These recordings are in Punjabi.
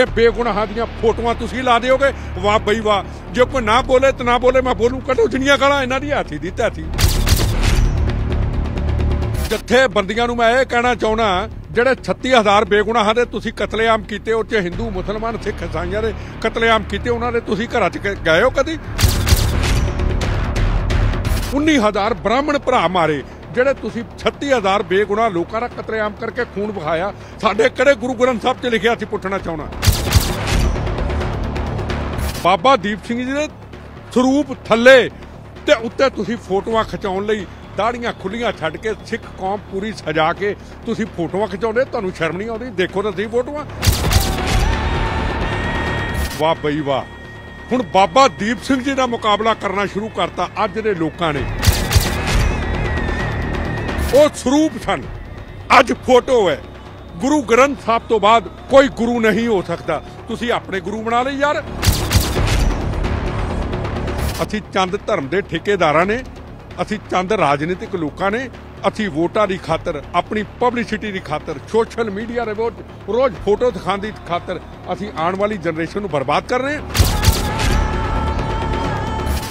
ਇਹ ਬੇਗੁਨਾਹਾਂ ਦੀਆਂ ਫੋਟੋਆਂ ਤੁਸੀਂ ਲਾ ਦਿਓਗੇ ਵਾਹ ਬਈ ਵਾਹ ਜੇ ਕੋਈ ਨਾ ਬੋਲੇ ਤਾਂ ਨਾ ਬੋਲੇ ਮੈਂ ਬੋਲੂ ਕੱਢੋ ਜੁਨੀਆਂ ਗਾਲਾਂ ਇਹਨਾਂ ਦੀ ਹਾਥੀ ਦੀ ਧਾਤੀ ਜੱਥੇ ਬੰਦੀਆਂ ਨੂੰ ਮੈਂ ਇਹ ਕਹਿਣਾ ਚਾਹਣਾ ਜਿਹੜੇ 36000 ਬੇਗੁਨਾਹਾਂ ਦੇ ਤੁਸੀਂ ਕਤਲੇਆਮ ਕੀਤੇ ਉੱਚੇ Hindu ਹਿੰਦੂ ਮੁਸਲਮਾਨ ਸਿੱਖ ਇਸਾਈਆਂ ਦੇ ਕਤਲੇਆਮ ਕੀਤੇ ਉਹਨਾਂ ਦੇ ਤੁਸੀਂ ਘਰਾਂ 'ਚ ਗਏ ਹੋ ਕਦੀ 19000 ਬ੍ਰਾਹਮਣ ਭਰਾ ਮਾਰੇ ਜਿਹੜੇ ਤੁਸੀਂ 36000 ਬੇਗੁਨਾਹ ਲੋਕਾਂ ਦਾ ਕਤਲੇਆਮ ਕਰਕੇ ਖੂਨ ਵਹਾਇਆ ਸਾਡੇ ਕਿਹੜੇ ਗੁਰੂ ਗ੍ਰੰਥ ਸਾਹਿਬ 'ਚ ਲਿਖਿਆ ਸੀ ਪੁੱਟਣਾ ਚਾਹਣਾ ਬਾਬਾ ਦੀਪ ਸਿੰਘ ਜੀ ਦੇ ਸਰੂਪ ਥੱਲੇ ਤੇ ਉੱਤੇ ਤੁਸੀਂ ਫੋਟੋਆਂ ਖਿਚਾਉਣ ਲਈ ਦਾੜੀਆਂ ਖੁੱਲੀਆਂ ਛੱਡ ਕੇ ਸਿੱਖ ਕੌਮ ਪੂਰੀ ਸਜਾ ਕੇ ਤੁਸੀਂ ਫੋਟੋਆਂ ਖਿਚਾਉਂਦੇ ਤੁਹਾਨੂੰ ਸ਼ਰਮ ਨਹੀਂ ਆਉਂਦੀ ਦੇਖੋ ਤਾਂ ਸਹੀ ਫੋਟੋਆਂ ਵਾਹ ਬਈ ਵਾਹ ਹੁਣ ਬਾਬਾ ਦੀਪ ਸਿੰਘ ਜੀ ਦਾ ਮੁਕਾਬਲਾ ਕਰਨਾ ਸ਼ੁਰੂ ਕਰਤਾ ਅੱਜ ਦੇ ਲੋਕਾਂ ਨੇ ਉਹ ਸਰੂਪ ਸਨ ਅੱਜ ਫੋਟੋ ਹੈ ਗੁਰੂ ਗ੍ਰੰਥ ਸਾਹਿਬ ਤੋਂ ਬਾਅਦ ਕੋਈ ਗੁਰੂ ਨਹੀਂ ਹੋ ਸਕਦਾ ਤੁਸੀਂ ਆਪਣੇ ਗੁਰੂ ਬਣਾ ਲਈ ਯਾਰ ਅਸੀਂ ਚੰਦ ਧਰਮ ਦੇ ਠੇਕੇਦਾਰਾਂ ਨੇ ਅਸੀਂ ਚੰਦ ਰਾਜਨੀਤਿਕ ਲੋਕਾਂ ਨੇ ਅਸੀਂ ਵੋਟਾਂ ਦੀ ਖਾਤਰ ਆਪਣੀ ਪਬਲਿਸਿਟੀ ਦੀ ਖਾਤਰ ਸੋਸ਼ਲ ਮੀਡੀਆ ਦੇ ਵਿੱਚ ਰੋਜ਼ ਫੋਟੋ ਦਿਖਾਉਣ ਦੀ ਖਾਤਰ ਅਸੀਂ ਆਉਣ ਵਾਲੀ ਜਨਰੇਸ਼ਨ ਨੂੰ ਬਰਬਾਦ ਕਰ ਰਹੇ ਹਾਂ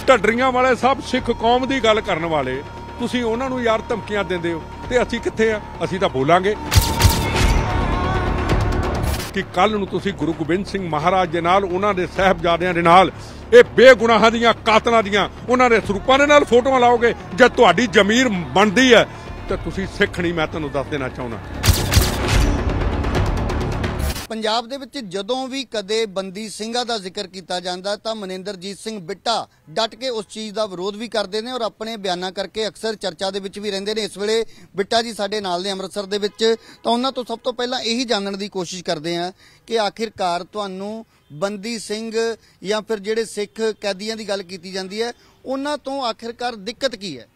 ਢੱਡਰੀਆਂ ਵਾਲੇ ਸਭ ਸਿੱਖ ਕੌਮ ਦੀ ਗੱਲ ਕਰਨ ਵਾਲੇ ਤੁਸੀਂ ਉਹਨਾਂ ਨੂੰ ਯਾਰ ਧਮਕੀਆਂ ਦਿੰਦੇ ਹੋ ਤੇ ਅਸੀਂ ਕਿੱਥੇ ਆ ਅਸੀਂ ਤਾਂ ਬੋਲਾਂਗੇ ਕਿ ਕੱਲ ਨੂੰ ਤੁਸੀਂ ਗੁਰੂ ਗੋਬਿੰਦ ਸਿੰਘ ਮਹਾਰਾਜ ਦੇ ਨਾਲ ਉਹਨਾਂ ਦੇ ਸਹਿਬਜ਼ਾਦਿਆਂ ਦੇ ਨਾਲ ਇਹ ਬੇਗੁਨਾਹਾਂ ਦੀਆਂ ਕਾਤਲਾਂ ਦੀਆਂ ਉਹਨਾਂ ਦੇ ਸਰੂਪਾਂ ਦੇ ਨਾਲ ਫੋਟੋਆਂ ਲਾਓਗੇ ਜਦ ਤੁਹਾਡੀ ਜ਼ਮੀਰ ਬਣਦੀ ਹੈ ਤਾਂ ਤੁਸੀਂ ਸਿੱਖ ਨਹੀਂ ਮੈਂ ਤੁਹਾਨੂੰ ਦੱਸ ਦੇਣਾ ਚਾਹੁੰਦਾ ਪੰਜਾਬ ਦੇ ਵਿੱਚ ਜਦੋਂ ਵੀ ਕਦੇ ਬੰਦੀ ਸਿੰਘਾਂ ਦਾ ਜ਼ਿਕਰ ਕੀਤਾ ਜਾਂਦਾ ਤਾਂ ਮਨਿੰਦਰਜੀਤ ਸਿੰਘ ਬਿੱਟਾ ਡਟ ਕੇ ਉਸ ਚੀਜ਼ ਦਾ ਵਿਰੋਧ ਵੀ ਕਰਦੇ ਨੇ ਔਰ ਆਪਣੇ ਬਿਆਨਾਂ ਕਰਕੇ ਅਕਸਰ ਚਰਚਾ ਦੇ ਵਿੱਚ ਵੀ ਰਹਿੰਦੇ ਨੇ ਇਸ ਵੇਲੇ ਬਿੱਟਾ ਜੀ ਸਾਡੇ ਨਾਲ ਨੇ ਅੰਮ੍ਰਿਤਸਰ ਦੇ ਵਿੱਚ ਤਾਂ ਉਹਨਾਂ ਤੋਂ ਸਭ ਤੋਂ ਪਹਿਲਾਂ ਇਹੀ ਜਾਣਨ ਦੀ ਕੋਸ਼ਿਸ਼ ਕਰਦੇ ਆ ਕਿ ਆਖਿਰਕਾਰ ਤੁਹਾਨੂੰ ਬੰਦੀ ਸਿੰਘ ਜਾਂ ਫਿਰ ਜਿਹੜੇ ਸਿੱਖ ਕੈਦੀਆਂ ਦੀ ਗੱਲ ਕੀਤੀ ਜਾਂਦੀ ਹੈ ਉਹਨਾਂ ਤੋਂ ਆਖਿਰਕਾਰ ਦਿੱਕਤ ਕੀ ਹੈ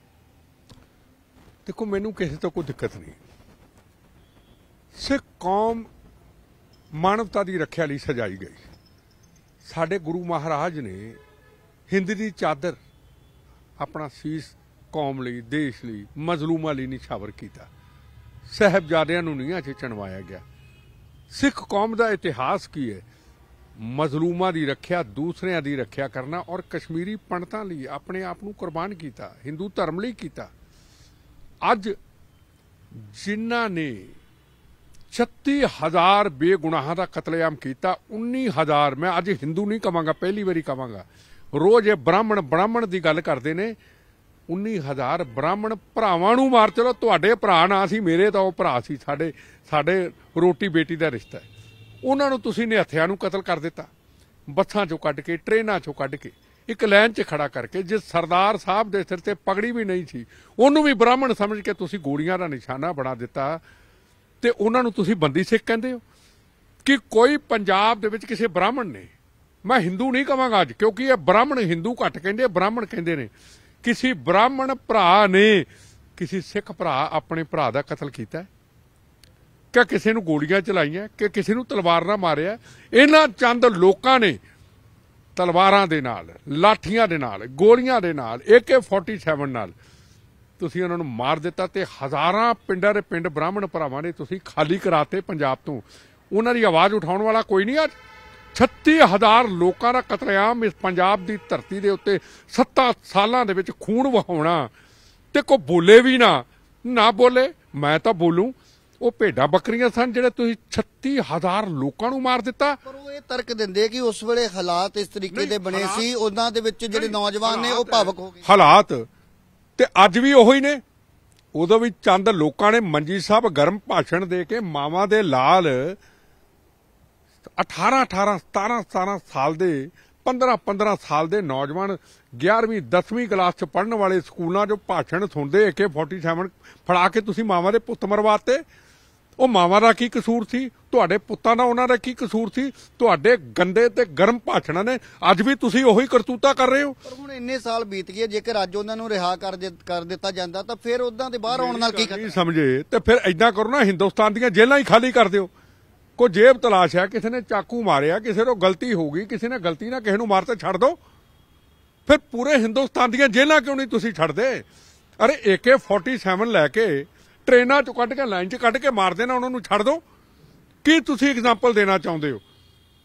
ਦੇਖੋ ਮੈਨੂੰ ਕਿਸੇ ਤੋਂ ਕੋਈ ਦਿੱਕਤ ਨਹੀਂ ਸਿੱਖ ਕੌਮ ਮਾਨਵਤਾ ਦੀ ਰੱਖਿਆ ਲਈ ਸਜਾਈ ਗਈ ਸਾਡੇ ਗੁਰੂ ਮਹਾਰਾਜ ਨੇ ਹਿੰਦ ਦੀ ਚਾਦਰ ਆਪਣਾ ਸੀਸ ਕੌਮ ਲਈ ਦੇਸ਼ ਲਈ ਮਜ਼ਲੂਮਾਂ ਲਈ ਨਿਛਾਵਰ ਕੀਤਾ ਸਹਿਬਜ਼ਾਦਿਆਂ ਨੂੰ ਨੀਹਾਂ 'ਚ ਚਣਵਾਇਆ ਗਿਆ ਸਿੱਖ ਕੌਮ ਦਾ ਇਤਿਹਾਸ ਕੀ ਹੈ ਮਜ਼ਲੂਮਾਂ ਦੀ ਰੱਖਿਆ ਦੂਸਰਿਆਂ ਦੀ ਰੱਖਿਆ ਕਰਨਾ ਔਰ ਕਸ਼ਮੀਰੀ ਪੰਡਤਾਂ ਲਈ ਆਪਣੇ ਆਪ ਨੂੰ ਕੁਰਬਾਨ ਕੀਤਾ ਹਿੰਦੂ ਧਰਮ ਲਈ ਕੀਤਾ ਅੱਜ ਜਿਨ੍ਹਾਂ ਨੇ 36000 ਬੇਗੁਨਾਹਾਂ ਦਾ ਕਤਲੇਆਮ ਕੀਤਾ 19000 ਮੈਂ ਅੱਜ ਹਿੰਦੂ ਨਹੀਂ ਕਵਾਂਗਾ ਪਹਿਲੀ ਵਾਰੀ ਕਵਾਂਗਾ ਰੋਜ਼ ਇਹ ਬ੍ਰਾਹਮਣ ਬ੍ਰਾਹਮਣ ਦੀ ਗੱਲ ਕਰਦੇ ਨੇ 19000 ਬ੍ਰਾਹਮਣ ਭਰਾਵਾਂ ਨੂੰ ਮਾਰ ਚਲੋ ਤੁਹਾਡੇ ਭਰਾ ਨਾ ਸੀ ਮੇਰੇ ਤਾਂ ਉਹ ਭਰਾ ਸੀ ਸਾਡੇ ਸਾਡੇ ਰੋਟੀ ਬੇਟੀ ਦਾ ਰਿਸ਼ਤਾ ਹੈ ਉਹਨਾਂ ਨੂੰ ਤੁਸੀਂ ਨੇ ਹਥਿਆਂ ਨੂੰ ਕਤਲ ਕਰ ਦਿੱਤਾ ਬੱਸਾਂ ਚੋਂ ਕੱਢ ਕੇ ਟ੍ਰੇਨਾਂ ਚੋਂ ਕੱਢ ਕੇ ਇੱਕ ਲਾਈਨ 'ਚ ਖੜਾ ਕਰਕੇ ਜਿਸ ਸਰਦਾਰ ਸਾਹਿਬ ਦੇ ਸਿਰ ਤੇ ਪਗੜੀ ਵੀ ਨਹੀਂ ਸੀ ਉਹਨੂੰ ਵੀ ਬ੍ਰਾਹਮਣ ਸਮਝ ਕੇ ਤੁਸੀਂ ਗੋਲੀਆਂ ਦਾ ਨਿਸ਼ਾਨਾ ਬਣਾ ਦਿੱਤਾ ਤੇ ਉਹਨਾਂ ਨੂੰ ਤੁਸੀਂ ਬੰਦੀ ਸਿੱਖ ਕਹਿੰਦੇ ਹੋ ਕਿ ਕੋਈ ਪੰਜਾਬ ਦੇ ਵਿੱਚ ਕਿਸੇ ਬ੍ਰਾਹਮਣ ਨੇ ਮੈਂ ਹਿੰਦੂ ਨਹੀਂ ਕਹਾਂਗਾ ਅੱਜ ਕਿਉਂਕਿ ਇਹ ਬ੍ਰਾਹਮਣ ਹਿੰਦੂ ਘੱਟ ਕਹਿੰਦੇ ਬ੍ਰਾਹਮਣ ਕਹਿੰਦੇ ਨੇ ਕਿਸੇ ਬ੍ਰਾਹਮਣ ਭਰਾ ਨੇ ਕਿਸੇ ਸਿੱਖ ਭਰਾ ਆਪਣੇ ਭਰਾ ਦਾ ਕਤਲ ਕੀਤਾ ਕਿ ਕਿਸੇ ਨੂੰ ਗੋਲੀਆਂ ਚਲਾਈਆਂ ਕਿ ਕਿਸੇ ਨੂੰ ਤਲਵਾਰ ਨਾਲ ਮਾਰਿਆ ਇਹਨਾਂ ਚੰਦ ਲੋਕਾਂ ਨੇ ਤਲਵਾਰਾਂ ਦੇ ਨਾਲ ਲਾਠੀਆਂ ਦੇ ਨਾਲ ਗੋਲੀਆਂ ਦੇ ਨਾਲ AK47 ਨਾਲ ਤੁਸੀਂ ਉਹਨਾਂ ਨੂੰ ਮਾਰ ਦਿੱਤਾ ਤੇ ਹਜ਼ਾਰਾਂ ਪਿੰਡਾਂ ਦੇ ਪਿੰਡ ਬ੍ਰਾਹਮਣ ਭਰਾਵਾਂ ਨੇ ਤੁਸੀਂ ਖਾਲੀ ਕਰਾਤੇ ਪੰਜਾਬ ਤੋਂ ਉਹਨਾਂ ਦੀ ਆਵਾਜ਼ ਉਠਾਉਣ ਵਾਲਾ ਕੋਈ ਨਹੀਂ ਅੱਜ 36000 ਲੋਕਾਂ ਦਾ ਕਤਲੇਆਮ ਇਸ ਪੰਜਾਬ ਦੀ ਧਰਤੀ ਦੇ ਉੱਤੇ 7 ਸਾਲਾਂ ਦੇ ਵਿੱਚ ਖੂਨ ਵਹਾਉਣਾ ਤੇ ਕੋ ਬੋਲੇ ਵੀ ਨਾ ਨਾ ਬੋਲੇ ਮੈਂ ਤਾਂ ਬੋਲੂ ਉਹ ਭੇਡਾਂ ਬੱਕਰੀਆਂ ਸਨ ਜਿਹੜੇ ਤੁਸੀਂ 36000 ਲੋਕਾਂ ਨੂੰ ਮਾਰ ਦਿੱਤਾ ਪਰ ਉਹ ਇਹ ਤਰਕ ਦਿੰਦੇ ਕਿ ਉਸ ਵੇਲੇ ਹਾਲਾਤ ਇਸ ਤਰੀਕੇ ਦੇ ਬਣੇ ਸੀ ਉਹਨਾਂ ਦੇ ਵਿੱਚ ਜਿਹੜੇ ਨੌਜਵਾਨ ਨੇ ਉਹ ਭਾਵਕ ਹੋ ਗਏ ਹਾਲਾਤ ਤੇ ਅੱਜ ਵੀ ਉਹੋ ਹੀ ਨੇ ਉਦੋਂ ਵੀ ਚੰਦ ਲੋਕਾਂ ਨੇ ਮੰਜੀ ਸਾਹਿਬ ਗਰਮ ਭਾਸ਼ਣ ਦੇ ਕੇ ਮਾਵਾ ਦੇ ਲਾਲ 18 18 17 17 ਸਾਲ ਦੇ 15 15 ਸਾਲ ਦੇ ਨੌਜਵਾਨ 11ਵੀਂ 10ਵੀਂ ਕਲਾਸ ਚ ਪੜਨ ਵਾਲੇ ਸਕੂਲਾਂ 'ਚੋਂ ਭਾਸ਼ਣ ਸੁਣਦੇ 47 ਫੜਾ ਕੇ ਤੁਸੀਂ ਮਾਵਾ ਦੇ ਪੁੱਤ ਮਰਵਾਤੇ ਉਹ ਮਾਵਾਂ ਦਾ ਕੀ ਕਸੂਰ ਸੀ ਤੁਹਾਡੇ ਪੁੱਤਾਂ ਦਾ ਉਹਨਾਂ ਦਾ ਕੀ ਕਸੂਰ ਸੀ ਤੁਹਾਡੇ ਗੰਦੇ ਤੇ ਗਰਮ ਭਾਸ਼ਣਾਂ ਨੇ ਅੱਜ ਵੀ ਤੁਸੀਂ ਉਹੀ ਕਰਤੂਤਾ ਕਰ ਰਹੇ ਹੋ ਪਰ ਹੁਣ ਇੰਨੇ ਸਾਲ ਬੀਤ ਗਏ ਜੇਕਰ ਅੱਜ ਉਹਨਾਂ ਨੂੰ ਰਿਹਾ ਕਰ ਕਰ ਦਿੱਤਾ ਜਾਂਦਾ ਤਾਂ ਫਿਰ ਉਦਾਂ ਦੇ ਬਾਹਰ ਆਉਣ ਨਾਲ ਕੀ ਨਹੀਂ ਸਮਝੇ ਤੇ ਫਿਰ ਐਦਾਂ ਕਰੋ ਨਾ ਹਿੰਦੁਸਤਾਨ ਦੀਆਂ ਜੇਲ੍ਹਾਂ ਹੀ ਖਾਲੀ ਕਰ ਦਿਓ ਕੋ ਜੇਬ ਤਲਾਸ਼ ਹੈ ਕਿਸੇ ਨੇ ਚਾਕੂ ਮਾਰਿਆ ਕਿਸੇ ਨੂੰ ਗਲਤੀ ਹੋ ਗਈ ਕਿਸੇ ਨੇ ਗਲਤੀ ਨਾਲ ਕਿਸੇ ਨੂੰ ਮਾਰ ਤੇ ਛੱਡ ਦੋ ਫਿਰ ਪੂਰੇ ਹਿੰਦੁਸਤਾਨ ਦੀਆਂ ਜੇਲ੍ਹਾਂ ਕਿਉਂ ਨਹੀਂ ਤੁਸੀਂ ਛੱਡਦੇ ਅਰੇ AK47 ਲੈ ਕੇ ਟ੍ਰੇਨਾਂ ਚੋਂ ਕੱਢ ਕੇ ਲਾਈਨ 'ਚ ਕੱਢ ਕੇ ਮਾਰ ਦੇਣਾ ਉਹਨਾਂ ਨੂੰ ਛੱਡ ਦਿਓ ਕੀ ਤੁਸੀਂ ਐਗਜ਼ਾਮਪਲ ਦੇਣਾ ਚਾਹੁੰਦੇ ਹੋ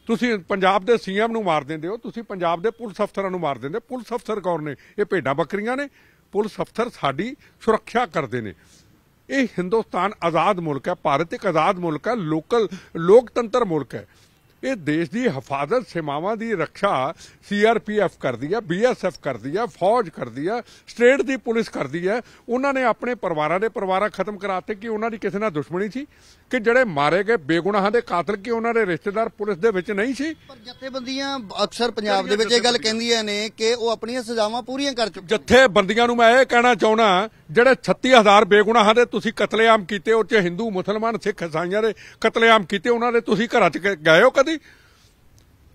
ਤੁਸੀਂ ਪੰਜਾਬ ਦੇ ਸੀਐਮ ਨੂੰ ਮਾਰ ਦਿੰਦੇ ਹੋ ਤੁਸੀਂ ਪੰਜਾਬ ਦੇ ਪੁਲਿਸ ਅਫਸਰਾਂ ਨੂੰ ਮਾਰ ਦਿੰਦੇ ਪੁਲਿਸ ਅਫਸਰ ਕੌਣ ਨੇ ਇਹ ਭੇਡਾਂ ਬੱਕਰੀਆਂ ਨੇ ਪੁਲਿਸ ਅਫਸਰ ਸਾਡੀ ਸੁਰੱਖਿਆ ਕਰਦੇ ਨੇ ਇਹ ਹਿੰਦੁਸਤਾਨ ਆਜ਼ਾਦ ਮੁਲਕ ਹੈ ਭਾਰਤ ਇੱਕ ਆਜ਼ਾਦ ਮੁਲਕ ਹੈ ਲੋਕਲ ਲੋਕਤੰਤਰ ਮੁਲਕ ਹੈ ਇਹ ਦੇਸ਼ ਦੀ ਹਫਾਜ਼ਤ ਸੀਮਾਵਾਂ ਦੀ ਰੱਖਿਆ ਸੀਆਰਪੀਐਫ ਕਰਦੀ ਹੈ ਬੀਐਸਐਫ ਕਰਦੀ ਹੈ ਫੌਜ ਕਰਦੀ ਹੈ ਸਟੇਟ ਦੀ ਪੁਲਿਸ ਕਰਦੀ ਹੈ ਉਹਨਾਂ ਨੇ ਆਪਣੇ ਪਰਿਵਾਰਾਂ ਦੇ ਪਰਿਵਾਰਾਂ ਖਤਮ ਕਰਾਤੇ ਕਿ ਉਹਨਾਂ ਦੀ ਕਿਸੇ ਨਾਲ ਦੁਸ਼ਮਣੀ ਸੀ ਕਿ ਜਿਹੜੇ ਮਾਰੇ ਗਏ ਬੇਗੁਨਾਹਾਂ ਦੇ ਕਾਤਲ ਕੀ ਉਹਨਾਂ ਦੇ ਰਿਸ਼ਤੇਦਾਰ ਪੁਲਿਸ ਦੇ ਵਿੱਚ ਨਹੀਂ ਸੀ ਪਰ ਜੱਥੇਬੰਦੀਆਂ ਅਕਸਰ ਪੰਜਾਬ ਦੇ ਵਿੱਚ ਇਹ ਗੱਲ ਕਹਿੰਦੀਆਂ ਨੇ ਕਿ ਉਹ ਆਪਣੀਆਂ ਸਜ਼ਾਵਾਂ ਪੂਰੀਆਂ ਕਰ ਚੁੱਕੇ ਜੱਥੇਬੰਦੀਆਂ ਨੂੰ ਮੈਂ ਇਹ ਕਹਿਣਾ ਚਾਹਣਾ ਜਿਹੜੇ 36000 ਬੇਗੁਨਾਹਾਂ ਦੇ ਤੁਸੀਂ ਕਤਲੇਆਮ ਕੀਤੇ ਉਹ ਚ ਹਿੰਦੂ ਮੁਸਲਮਾਨ ਸਿੱਖ ਇਸਾਈਆਂ ਦੇ ਕਤਲੇਆਮ ਕੀਤੇ ਉਹਨਾਂ ਦੇ ਤੁਸੀਂ ਘਰਾਂ 'ਚ ਗਏ ਹੋ ਕਦੀ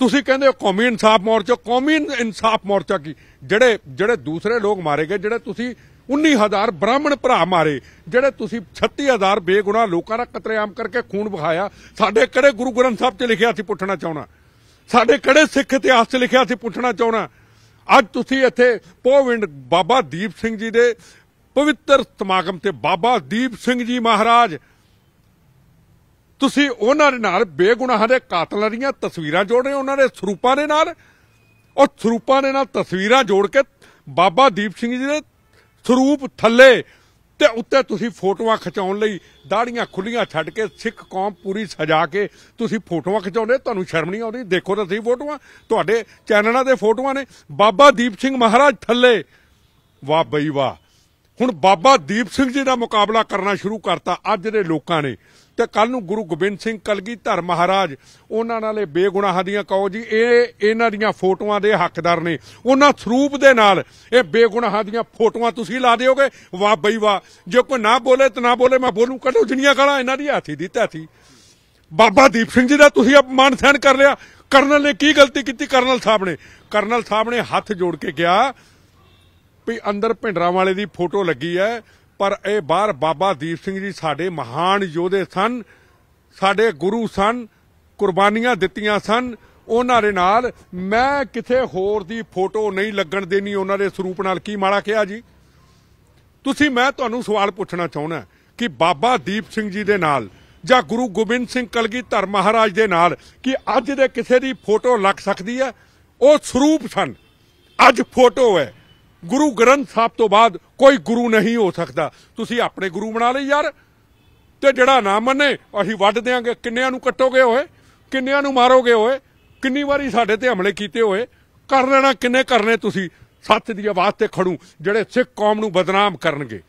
ਤੁਸੀਂ ਕਹਿੰਦੇ ਹੋ ਕੌਮੀ ਇਨਸਾਫ ਮੋਰਚਾ ਕੌਮੀ ਇਨਸਾਫ ਮੋਰਚਾ ਕੀ ਜਿਹੜੇ ਜਿਹੜੇ ਦੂਸਰੇ ਲੋਕ ਮਾਰੇ ਗਏ ਜਿਹੜੇ ਤੁਸੀਂ 19000 ਬ੍ਰਾਹਮਣ ਭਰਾ ਮਾਰੇ ਜਿਹੜੇ ਤੁਸੀਂ 36000 ਬੇਗੁਨਾਹ ਲੋਕਾਂ ਦਾ ਕਤਲੇਆਮ ਕਰਕੇ ਖੂਨ ਵਹਾਇਆ ਸਾਡੇ ਕਿਹੜੇ ਗੁਰੂ ਗ੍ਰੰਥ ਸਾਹਿਬ 'ਚ ਲਿਖਿਆ ਸੀ ਪੁੱਛਣਾ ਚਾਹਣਾ ਸਾਡੇ ਕਿਹੜੇ ਸਿੱਖ ਇਤਿਹਾਸ 'ਚ ਲਿਖਿਆ ਸੀ ਪੁੱਛਣਾ ਚਾਹਣਾ ਅੱਜ ਤੁਸੀਂ ਇੱਥੇ ਪੋਵਿੰਡ ਬਾਬਾ ਦੀਪ ਸਿੰਘ ਜੀ ਦੇ ਪਵਿੱਤਰ ਸਮਾਗਮ ਤੇ ਬਾਬਾ ਦੀਪ ਸਿੰਘ ਜੀ ਮਹਾਰਾਜ ਤੁਸੀਂ ਉਹਨਾਂ ਦੇ ਨਾਲ ਬੇਗੁਨਾਹਾਂ ਦੇ ਕਾਤਲਾਂ ਦੀਆਂ ਤਸਵੀਰਾਂ ਜੋੜ ਰਹੇ ਹੋ ਉਹਨਾਂ ਦੇ ਸਰੂਪਾਂ ਦੇ ਨਾਲ ਉਹ ਸਰੂਪਾਂ ਦੇ ਨਾਲ ਤਸਵੀਰਾਂ ਜੋੜ ਕੇ ਬਾਬਾ ਦੀਪ ਸਿੰਘ ਜੀ ਦੇ ਸਰੂਪ ਥੱਲੇ ਤੇ ਉੱਤੇ ਤੁਸੀਂ ਫੋਟੋਆਂ ਖਿਚਾਉਣ ਲਈ ਦਾੜੀਆਂ ਖੁੱਲੀਆਂ ਛੱਡ ਕੇ ਸਿੱਖ ਕੌਮ ਪੂਰੀ ਸਜਾ ਕੇ ਤੁਸੀਂ ਫੋਟੋਆਂ ਖਿਚਾਉਂਦੇ ਤੁਹਾਨੂੰ ਸ਼ਰਮ ਨਹੀਂ ਆਉਂਦੀ ਦੇਖੋ ਤਾਂ ਸਹੀ ਫੋਟੋਆਂ ਤੁਹਾਡੇ ਚੈਨਲਾਂ ਦੇ ਫੋਟੋਆਂ ਨੇ ਬਾਬਾ ਦੀਪ ਸਿੰਘ ਮਹਾਰਾਜ ਥੱਲੇ ਵਾਹ ਬਈ ਵਾਹ ਹੁਣ ਬਾਬਾ ਦੀਪ ਸਿੰਘ ਜੀ ਦਾ ਮੁਕਾਬਲਾ ਕਰਨਾ ਸ਼ੁਰੂ ਕਰਤਾ ਅੱਜ ਦੇ ਲੋਕਾਂ ਨੇ ਤੇ ਕੱਲ ਨੂੰ ਗੁਰੂ ਗੋਬਿੰਦ ਸਿੰਘ ਕਲਗੀਧਰ ਮਹਾਰਾਜ ਉਹਨਾਂ ਨਾਲੇ ਬੇਗੁਨਾਹਾਂ ਦੀਆਂ ਕਹੋ ਜੀ ਇਹ ਇਹਨਾਂ ਦੀਆਂ ਫੋਟੋਆਂ ਦੇ ਹੱਕਦਾਰ ਨੇ ਉਹਨਾਂ ਸਰੂਪ ਦੇ ਨਾਲ ਇਹ ਬੇਗੁਨਾਹਾਂ ਦੀਆਂ ਫੋਟੋਆਂ ਤੁਸੀਂ ਲਾ ਦਿਓਗੇ ਵਾਹ ਬਈ ਵਾਹ ਜੇ ਕੋਈ ਨਾ ਬੋਲੇ ਤਾਂ ਨਾ ਬੋਲੇ ਮੈਂ ਬੋਲੂ ਕੱਢੋ ਜਿੰਨੀਆਂ ਗਾਲਾਂ ਇਹਨਾਂ ਦੀ ਹਾਥੀ ਦੀ ਧਾਤੀ ਬਾਬਾ ਦੀਪ ਸਿੰਘ ਜੀ ਦਾ ਤੁਸੀਂ ਅਪਮਾਨ ਸਹਿਣ ਕਰ ਲਿਆ ਕਰਨਲ ਨੇ ਕੀ ਗਲਤੀ ਕੀਤੀ ਕਰਨਲ ਸਾਹਿਬ ਨੇ ਕਰਨਲ ਸਾਹਿਬ ਨੇ ਹੱਥ ਜੋੜ ਕੇ ਕਿਹਾ ਵੀ ਅੰਦਰ ਭਿੰਡਰਾਂ ਵਾਲੇ ਦੀ ਫੋਟੋ ਲੱਗੀ ਹੈ ਪਰ ਇਹ ਬਾਹਰ ਬਾਬਾ ਦੀਪ ਸਿੰਘ ਜੀ ਸਾਡੇ ਮਹਾਨ ਯੋਧੇ ਸਨ ਸਾਡੇ ਗੁਰੂ ਸਨ ਕੁਰਬਾਨੀਆਂ ਦਿੱਤੀਆਂ ਸਨ ਉਹਨਾਂ ਦੇ ਨਾਲ ਮੈਂ ਕਿਥੇ ਹੋਰ ਦੀ ਫੋਟੋ ਨਹੀਂ ਲੱਗਣ ਦੇਣੀ ਉਹਨਾਂ ਦੇ ਸਰੂਪ ਨਾਲ ਕੀ ਮਾੜਾ ਕਿਹਾ ਜੀ ਤੁਸੀਂ ਮੈਂ ਤੁਹਾਨੂੰ ਸਵਾਲ ਪੁੱਛਣਾ ਚਾਹੁੰਦਾ ਕਿ ਬਾਬਾ ਦੀਪ ਸਿੰਘ ਜੀ ਦੇ ਨਾਲ ਜਾਂ ਗੁਰੂ ਗੋਬਿੰਦ ਸਿੰਘ ਕਲਗੀਧਰ ਮਹਾਰਾਜ ਦੇ ਨਾਲ ਕਿ ਅੱਜ ਦੇ ਕਿਸੇ ਦੀ ਫੋਟੋ ਲੱਗ ਸਕਦੀ ਹੈ ਉਹ ਸਰੂਪ ਸਨ ਅੱਜ ਫੋਟੋ ਹੈ ਗੁਰੂ ਗ੍ਰੰਥ ਸਾਹਿਬ ਤੋਂ ਬਾਅਦ ਕੋਈ ਗੁਰੂ ਨਹੀਂ ਹੋ ਸਕਦਾ ਤੁਸੀਂ ਆਪਣੇ ਗੁਰੂ ਬਣਾ ਲਈ ਯਾਰ ਤੇ ਜਿਹੜਾ ਨਾ ਮੰਨੇ ਅਸੀਂ ਵੱਢ ਦੇਾਂਗੇ ਕਿੰਨਿਆਂ ਨੂੰ ਕੱਟੋਗੇ ਓਏ ਕਿੰਨਿਆਂ ਨੂੰ ਮਾਰੋਗੇ ਓਏ ਕਿੰਨੀ ਵਾਰੀ ਸਾਡੇ ਤੇ ਹਮਲੇ ਕੀਤੇ ਹੋਏ ਕਰ ਲੈਣਾ ਕਿੰਨੇ ਕਰਨੇ ਤੁਸੀਂ ਸੱਚ ਦੀ ਆਵਾਜ਼ ਤੇ ਖੜੂ ਜਿਹੜੇ ਸਿੱਖ ਕੌਮ ਨੂੰ ਬਦਨਾਮ ਕਰਨਗੇ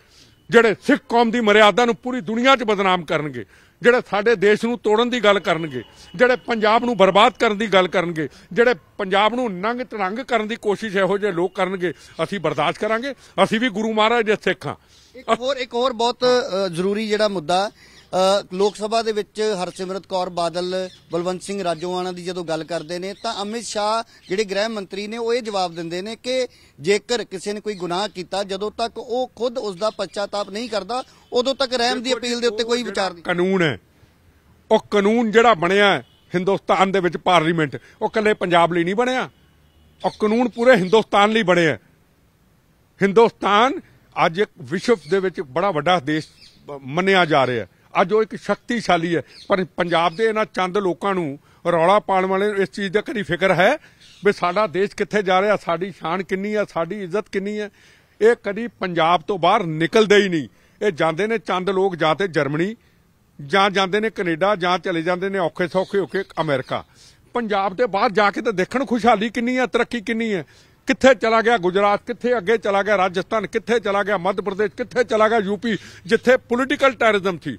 ਜਿਹੜੇ ਸਿੱਖ ਕੌਮ ਦੀ ਮਰਿਆਦਾ ਨੂੰ ਪੂਰੀ ਦੁਨੀਆ 'ਚ ਬਦਨਾਮ ਕਰਨਗੇ ਜਿਹੜੇ ਸਾਡੇ ਦੇਸ਼ ਨੂੰ ਤੋੜਨ ਦੀ ਗੱਲ ਕਰਨਗੇ ਜਿਹੜੇ ਪੰਜਾਬ ਨੂੰ ਬਰਬਾਦ ਕਰਨ ਦੀ ਗੱਲ ਕਰਨਗੇ ਜਿਹੜੇ ਪੰਜਾਬ ਨੂੰ ਨੰਗ ਤੜੰਗ ਕਰਨ ਦੀ ਕੋਸ਼ਿਸ਼ ਇਹੋ ਜਿਹੇ ਲੋਕ ਕਰਨਗੇ ਅਸੀਂ ਬਰਦਾਸ਼ਤ ਕਰਾਂਗੇ ਅਸੀਂ ਵੀ ਗੁਰੂ ਮਹਾਰਾਜ ਦੇ ਸਿੱਖ ਹਾਂ ਇੱਕ ਹੋਰ ਇੱਕ ਹੋਰ ਬਹੁਤ ਜ਼ਰੂਰੀ ਜਿਹੜਾ ਮੁੱਦਾ ਲੋਕ ਸਭਾ ਦੇ ਵਿੱਚ ਹਰਸਿਮਰਤ ਕੌਰ ਬਾਦਲ ਬਲਵੰਤ ਸਿੰਘ ਰਾਜੋਆਣਾ ਦੀ ਜਦੋਂ ਗੱਲ ਕਰਦੇ ਨੇ ਤਾਂ ਅਮਿਤ ਸ਼ਾਹ ਜਿਹੜੇ ਗ੍ਰਹਿ ਮੰਤਰੀ ਨੇ ਉਹ ਇਹ ਜਵਾਬ ਦਿੰਦੇ ਨੇ ਕਿ ਜੇਕਰ ਕਿਸੇ ਨੇ ਕੋਈ ਗੁਨਾਹ ਕੀਤਾ ਜਦੋਂ ਤੱਕ ਉਹ ਖੁਦ ਉਸ ਦਾ ਪਛਤਾਪ ਨਹੀਂ ਕਰਦਾ ਉਦੋਂ ਤੱਕ ਰਹਿਮ ਦੀ ਅਪੀਲ ਦੇ ਉੱਤੇ ਕੋਈ ਵਿਚਾਰ ਨਹੀਂ ਕਾਨੂੰਨ ਹੈ ਉਹ ਕਾਨੂੰਨ ਜਿਹੜਾ ਬਣਿਆ ਹਿੰਦੁਸਤਾਨ ਦੇ ਵਿੱਚ ਪਾਰਲੀਮੈਂਟ ਉਹ ਕੱਲੇ ਪੰਜਾਬ ਲਈ ਨਹੀਂ ਬਣਿਆ ਉਹ ਕਾਨੂੰਨ ਪੂਰੇ ਹਿੰਦੁਸਤਾਨ ਲਈ ਬਣਿਆ ਹਿੰਦੁਸਤਾਨ ਅੱਜ ਇੱਕ ਵਿਸ਼ਵ ਦੇ ਵਿੱਚ ਬੜਾ ਵੱਡਾ ਦੇਸ਼ ਮੰਨਿਆ ਜਾ ਰਿਹਾ ਹੈ ਅੱਜ ਉਹ ਇੱਕ ਸ਼ਕਤੀਸ਼ਾਲੀ ਹੈ ਪਰ ਪੰਜਾਬ ਦੇ ਇਹਨਾਂ ਚੰਦ ਲੋਕਾਂ ਨੂੰ ਰੌਲਾ ਪਾਉਣ ਵਾਲੇ ਇਸ ਚੀਜ਼ ਦਾ ਕਦੀ ਫਿਕਰ ਹੈ ਵੀ ਸਾਡਾ ਦੇਸ਼ ਕਿੱਥੇ ਜਾ ਰਿਹਾ ਸਾਡੀ ਸ਼ਾਨ ਕਿੰਨੀ ਹੈ ਸਾਡੀ ਇੱਜ਼ਤ ਕਿੰਨੀ ਹੈ ਇਹ ਕਦੀ ਪੰਜਾਬ ਤੋਂ ਬਾਹਰ ਨਿਕਲਦੇ ਹੀ ਨਹੀਂ ਇਹ ਜਾਂਦੇ ਨੇ ਚੰਦ ਲੋਕ ਜਾਂ ਤੇ ਜਰਮਨੀ ਜਾਂ ਜਾਂਦੇ ਨੇ ਕੈਨੇਡਾ ਜਾਂ ਚਲੇ ਜਾਂਦੇ ਨੇ ਔਖੇ ਸੌਖੇ ਹੋ ਕੇ ਅਮਰੀਕਾ ਪੰਜਾਬ ਦੇ ਬਾਹਰ ਜਾ ਕੇ ਤਾਂ ਦੇਖਣ ਖੁਸ਼ਹਾਲੀ ਕਿੰਨੀ ਹੈ ਤਰੱਕੀ ਕਿੰਨੀ ਹੈ ਕਿੱਥੇ ਚਲਾ ਗਿਆ ਗੁਜਰਾਤ ਕਿੱਥੇ ਅੱਗੇ ਚਲਾ ਗਿਆ ਰਾਜਸਥਾਨ ਕਿੱਥੇ ਚਲਾ ਗਿਆ ਮੱਧ ਪ੍ਰਦੇਸ਼ ਕਿੱਥੇ ਚਲਾ ਗਿਆ ਯੂਪੀ ਜਿੱਥੇ ਪੋਲਿਟੀਕਲ ਟੈਰਰਿਜ਼ਮ ਸੀ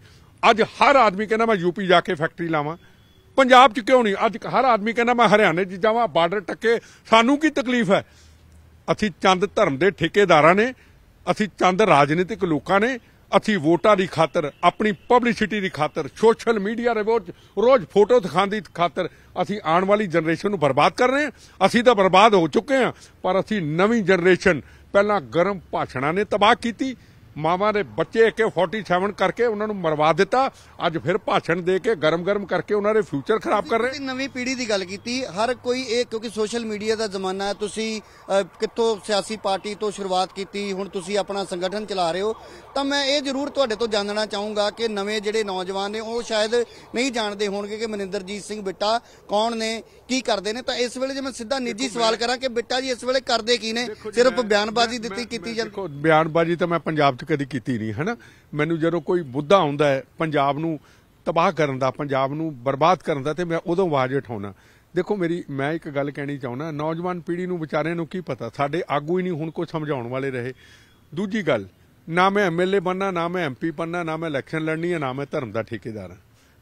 ਅੱਜ ਹਰ ਆਦਮੀ ਕਹਿੰਦਾ ਮੈਂ ਯੂਪੀ ਜਾ ਕੇ ਫੈਕਟਰੀ ਲਾਵਾਂ ਪੰਜਾਬ 'ਚ ਕਿਉਂ ਨਹੀਂ ਅੱਜ ਹਰ ਆਦਮੀ ਕਹਿੰਦਾ ਮੈਂ ਹਰਿਆਣੇ 'ਚ ਜਾਵਾਂ ਬਾਰਡਰ ਟੱਕੇ ਸਾਨੂੰ ਕੀ ਤਕਲੀਫ ਹੈ ਅਸੀਂ ਚੰਦ ਧਰਮ ਦੇ ਠੇਕੇਦਾਰਾਂ ਨੇ ਅਸੀਂ ਚੰਦ ਰਾਜਨੀਤਿਕ ਲੋਕਾਂ ਨੇ ਅਸੀਂ ਵੋਟਾਂ ਦੀ ਖਾਤਰ ਆਪਣੀ ਪਬਲਿਸਿਟੀ ਦੀ ਖਾਤਰ ਸੋਸ਼ਲ ਮੀਡੀਆ ਰਿਪੋਰਟ ਰੋਜ਼ ਫੋਟੋ ਦਿਖਾਉਣ ਦੀ ਖਾਤਰ ਅਸੀਂ ਆਉਣ ਵਾਲੀ ਜਨਰੇਸ਼ਨ ਨੂੰ ਬਰਬਾਦ ਕਰ ਰਹੇ ਹਾਂ ਅਸੀਂ ਤਾਂ ਬਰਬਾਦ ਹੋ ਚੁੱਕੇ ਹਾਂ ਪਰ ਅਸੀਂ ਨਵੀਂ ਜਨਰੇਸ਼ਨ ਪਹਿਲਾਂ ਗਰਮ ਭਾਸ਼ਣਾਂ ਨੇ ਤਬਾਹ ਕੀਤੀ ਮਾਵਾਂ ਦੇ ਬੱਚੇ AK47 ਕਰਕੇ ਉਹਨਾਂ ਨੂੰ ਮਰਵਾ ਦਿੱਤਾ ਅੱਜ ਫਿਰ ਭਾਸ਼ਣ ਦੇ ਕੇ ਗਰਮ-ਗਰਮ ਕਰਕੇ ਉਹਨਾਂ ਦੇ ਫਿਊਚਰ ਖਰਾਬ ਕਰ ਰਹੇ ਨਵੀਂ ਪੀੜ੍ਹੀ ਦੀ ਗੱਲ ਕੀਤੀ ਹਰ ਕੋਈ ਇਹ ਕਿਉਂਕਿ ਸੋਸ਼ਲ ਮੀਡੀਆ ਦਾ ਜ਼ਮਾਨਾ ਹੈ ਤੁਸੀਂ ਕਿੱਥੋਂ ਸਿਆਸੀ ਪਾਰਟੀ ਤੋਂ ਸ਼ੁਰੂਆਤ ਕੀਤੀ ਹੁਣ ਤੁਸੀਂ ਆਪਣਾ ਸੰਗਠਨ ਚਲਾ ਰਹੇ ਹੋ ਤਾਂ ਮੈਂ ਇਹ ਜ਼ਰੂਰ ਤੁਹਾਡੇ ਤੋਂ ਜਾਣਨਾ ਚਾਹੂੰਗਾ ਕਿ ਨਵੇਂ ਜਿਹੜੇ ਨੌਜਵਾਨ ਨੇ ਉਹ ਸ਼ਾਇਦ ਨਹੀਂ ਜਾਣਦੇ ਹੋਣਗੇ ਕਿ ਮਨਿੰਦਰਜੀਤ ਸਿੰਘ ਬਿੱਟਾ ਕੌਣ ਨੇ ਕੀ ਕਰਦੇ ਨੇ ਤਾਂ ਇਸ ਵੇਲੇ ਜੇ ਮੈਂ ਸਿੱਧਾ ਨਿੱਜੀ ਸਵਾਲ ਕਰਾਂ ਕਿ ਬਿੱਟਾ ਜੀ ਇਸ ਵੇਲੇ ਕਰਦੇ ਕੀ ਨੇ ਸਿਰਫ ਬਿਆਨਬਾਜ਼ੀ ਦਿੱਤੀ ਕੀਤੀ ਜਾਂਦੀ ਬਿਆਨਬਾਜ਼ੀ ਤਾਂ ਮੈਂ ਪੰਜਾਬ ਮਿਹਨਤ ਕਦੀ ਕੀਤੀ ਨਹੀਂ ਹਨਾ ਮੈਨੂੰ ਜਦੋਂ ਕੋਈ ਬੁੱਧਾ ਆਉਂਦਾ ਹੈ ਪੰਜਾਬ ਨੂੰ ਤਬਾਹ ਕਰਨ ਦਾ ਪੰਜਾਬ ਨੂੰ ਬਰਬਾਦ ਕਰਨ ਦਾ ਤੇ ਮੈਂ ਉਦੋਂ ਆਵਾਜ਼ ਉਠਾਉਣਾ ਦੇਖੋ ਮੇਰੀ ਮੈਂ ਇੱਕ ਗੱਲ ਕਹਿਣੀ ਚਾਹੁੰਦਾ ਨੌਜਵਾਨ ਪੀੜ੍ਹੀ ਨੂੰ ਵਿਚਾਰਿਆਂ ਨੂੰ ਕੀ ਪਤਾ ਸਾਡੇ ਆਗੂ ਹੀ ਨਹੀਂ ਹੁਣ ਕੋ ਸਮਝਾਉਣ ਵਾਲੇ ਰਹੇ ਦੂਜੀ ਗੱਲ ਨਾ ਮੈਂ ਐਮਐਲਏ ਬੰਨਾ ਨਾ ਮੈਂ ਐਮਪੀ ਬੰਨਾ ਨਾ ਮੈਂ ਇਲੈਕਸ਼ਨ ਲੜਨੀ ਹੈ ਨਾ ਮੈਂ ਧਰਮ ਦਾ ਠੇਕੇਦਾਰ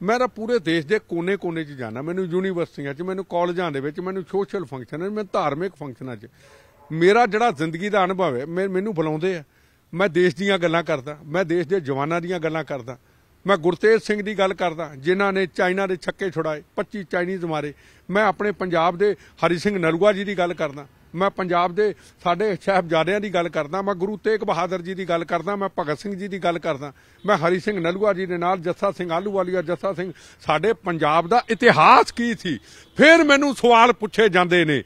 ਮੈਂ ਤਾਂ ਪੂਰੇ ਦੇਸ਼ ਦੇ ਕੋਨੇ-ਕੋਨੇ 'ਚ ਜਾਣਾ ਮੈਨੂੰ ਯੂਨੀਵਰਸਿਟੀਆਂ 'ਚ ਮੈਨੂੰ ਕਾਲਜਾਂ ਦੇ ਵਿੱਚ ਮੈਨੂੰ ਸੋਸ਼ਲ ਫੰਕਸ਼ਨਾਂ 'ਚ ਮੈਂ ਧਾਰਮਿਕ ਫੰਕਸ਼ਨਾਂ 'ਚ ਮੇਰਾ ਜਿਹੜਾ ਜ਼ਿੰਦਗੀ ਦਾ ਅਨੁਭਵ ਹੈ ਮੈਨੂੰ ਬੁਲਾਉਂਦੇ ਆ ਮੈਂ ਦੇਸ਼ ਦੀਆਂ ਗੱਲਾਂ ਕਰਦਾ ਮੈਂ ਦੇਸ਼ ਦੇ ਜਵਾਨਾਂ ਦੀਆਂ ਗੱਲਾਂ ਕਰਦਾ ਮੈਂ ਗੁਰਤੇਜ ਸਿੰਘ ਦੀ ਗੱਲ ਕਰਦਾ ਜਿਨ੍ਹਾਂ ਨੇ ਚਾਈਨਾ ਦੇ ਛੱਕੇ ਛੁੜਾਏ 25 ਚਾਈਨੀਜ਼ ਮਾਰੇ ਮੈਂ ਆਪਣੇ ਪੰਜਾਬ ਦੇ ਹਰੀ ਸਿੰਘ ਨਲੂਆ ਜੀ ਦੀ ਗੱਲ ਕਰਦਾ ਮੈਂ ਪੰਜਾਬ ਦੇ ਸਾਡੇ ਸਾਹਿਬਜ਼ਾਦਿਆਂ ਦੀ ਗੱਲ ਕਰਦਾ ਮੈਂ ਗੁਰੂ ਤੇਗ ਬਹਾਦਰ ਜੀ ਦੀ ਗੱਲ ਕਰਦਾ ਮੈਂ ਭਗਤ ਸਿੰਘ ਜੀ ਦੀ ਗੱਲ ਕਰਦਾ ਮੈਂ ਹਰੀ ਸਿੰਘ ਨਲੂਆ ਜੀ ਦੇ ਨਾਲ ਜੱਸਾ ਸਿੰਘ ਆਲੂਵਾਲੀਆ ਜੱਸਾ ਸਿੰਘ ਸਾਡੇ ਪੰਜਾਬ ਦਾ ਇਤਿਹਾਸ ਕੀ ਸੀ ਫਿਰ ਮੈਨੂੰ ਸਵਾਲ ਪੁੱਛੇ ਜਾਂਦੇ ਨੇ